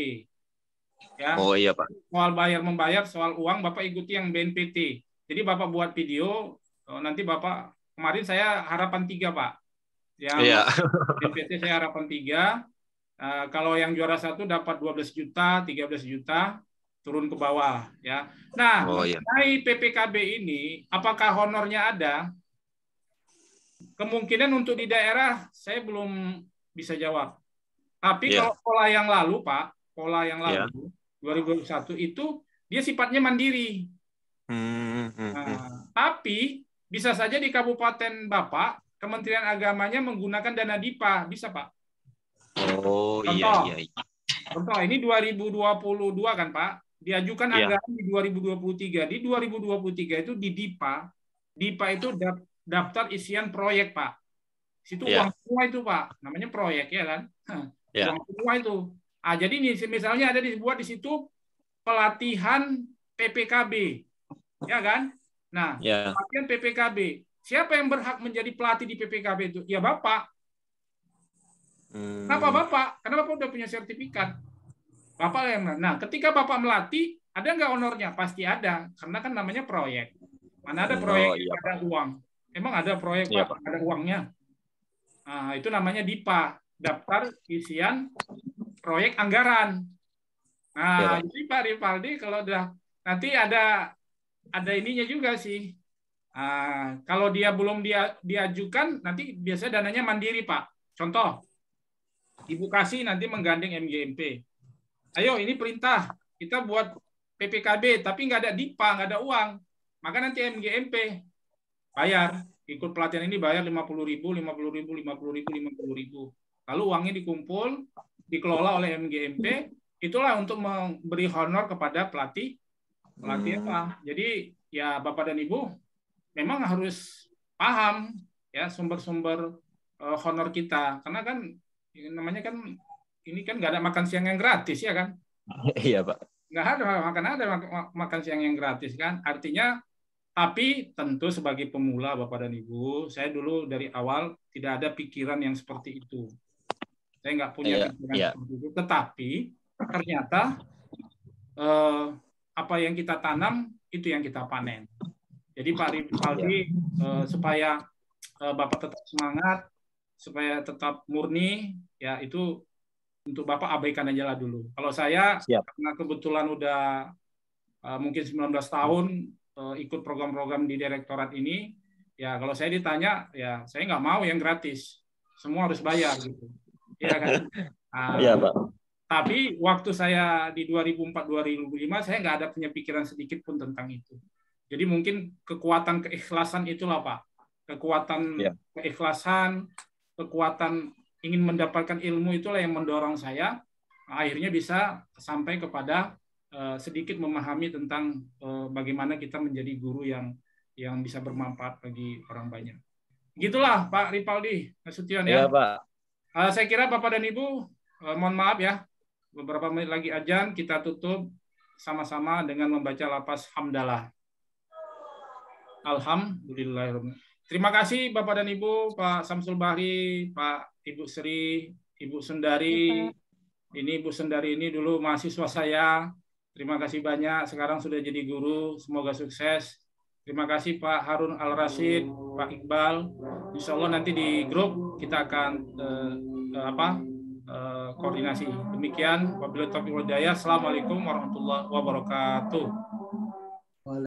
Ya. Oh iya Pak. Soal bayar membayar, soal uang Bapak ikuti yang BNPT. Jadi Bapak buat video, eh, nanti Bapak kemarin saya harapan tiga Pak. Yang iya. <laughs> BNPT saya harapan tiga. Uh, kalau yang juara satu dapat 12 juta, 13 juta, turun ke bawah ya. Nah, oh, iya. mengenai PPKB ini apakah honornya ada? Kemungkinan untuk di daerah saya belum bisa jawab. Tapi yeah. kalau pola yang lalu, Pak, pola yang iya. lalu yeah. 2021 itu dia sifatnya mandiri. Hmm, hmm nah, hmm. Tapi bisa saja di Kabupaten Bapak Kementerian Agamanya menggunakan dana DIPA, bisa Pak? Oh iya, contoh, iya iya. Contoh ini 2022 kan Pak? Diajukan yeah. anggaran di 2023. Di 2023 itu di DIPA, DIPA itu daftar isian proyek Pak. Situ yeah. uang semua itu Pak, namanya proyek ya kan? Yeah. Uang semua itu. Ah, jadi misalnya ada dibuat di situ pelatihan PPKB, ya kan? Nah, yeah. pelatihan PPKB. Siapa yang berhak menjadi pelatih di PPKB itu? Ya bapak. Hmm. Kenapa bapak? Karena bapak udah punya sertifikat. Bapak yang nah ketika bapak melatih ada nggak honornya? Pasti ada karena kan namanya proyek. Mana ada oh, proyek oh, iya. ada uang? Emang ada proyek iya, Ada uangnya? Nah, itu namanya DIPA, daftar isian proyek anggaran. Nah, ya, jadi Pak Rivaldi kalau udah nanti ada ada ininya juga sih. Uh, kalau dia belum dia diajukan, nanti biasanya dananya mandiri Pak. Contoh, Ibu kasih nanti menggandeng MGMP. Ayo, ini perintah kita buat PPKB, tapi nggak ada DIPA, nggak ada uang. Maka nanti MGMP bayar ikut pelatihan ini bayar lima puluh ribu, lima puluh ribu, lima puluh ribu, lima puluh ribu. Lalu uangnya dikumpul, dikelola oleh MGMP itulah untuk memberi honor kepada pelatih pelatih hmm. apa. Jadi ya Bapak dan Ibu memang harus paham ya sumber-sumber eh, honor kita karena kan namanya kan ini kan nggak ada makan siang yang gratis ya kan? <laughs> Iya Pak. Nggak ada makan ada makan siang yang gratis kan? Artinya tapi tentu sebagai pemula Bapak dan Ibu, saya dulu dari awal tidak ada pikiran yang seperti itu saya nggak punya yeah, pikiran yeah. seperti itu. Tetapi ternyata eh, apa yang kita tanam itu yang kita panen. Jadi Pak Rivaldi yeah. eh, supaya eh, Bapak tetap semangat, supaya tetap murni, ya itu untuk Bapak abaikan aja lah dulu. Kalau saya Siap. karena kebetulan udah eh, mungkin 19 tahun eh, ikut program-program di direktorat ini, ya kalau saya ditanya ya saya nggak mau yang gratis, semua harus bayar gitu. Iya kan? Ah, iya, uh, Pak. Tapi waktu saya di 2004-2005, saya nggak ada punya pikiran sedikit pun tentang itu. Jadi mungkin kekuatan keikhlasan itulah, Pak. Kekuatan ya. keikhlasan, kekuatan ingin mendapatkan ilmu itulah yang mendorong saya. Akhirnya bisa sampai kepada uh, sedikit memahami tentang uh, bagaimana kita menjadi guru yang yang bisa bermanfaat bagi orang banyak. Gitulah Pak Ripaldi Nasution ya. Iya Pak. Uh, saya kira Bapak dan Ibu, uh, mohon maaf ya, beberapa menit lagi ajan kita tutup sama-sama dengan membaca lapas hamdalah. Alhamdulillah. Terima kasih Bapak dan Ibu, Pak Samsul Bahri, Pak Ibu Sri, Ibu Sendari. Ini Ibu Sendari ini dulu mahasiswa saya. Terima kasih banyak. Sekarang sudah jadi guru. Semoga sukses. Terima kasih Pak Harun Al Rasid, Pak Iqbal. Insya Allah nanti di grup kita akan uh, apa uh, koordinasi. Demikian, wabillahi taufiq walhidayah Assalamualaikum warahmatullahi wabarakatuh.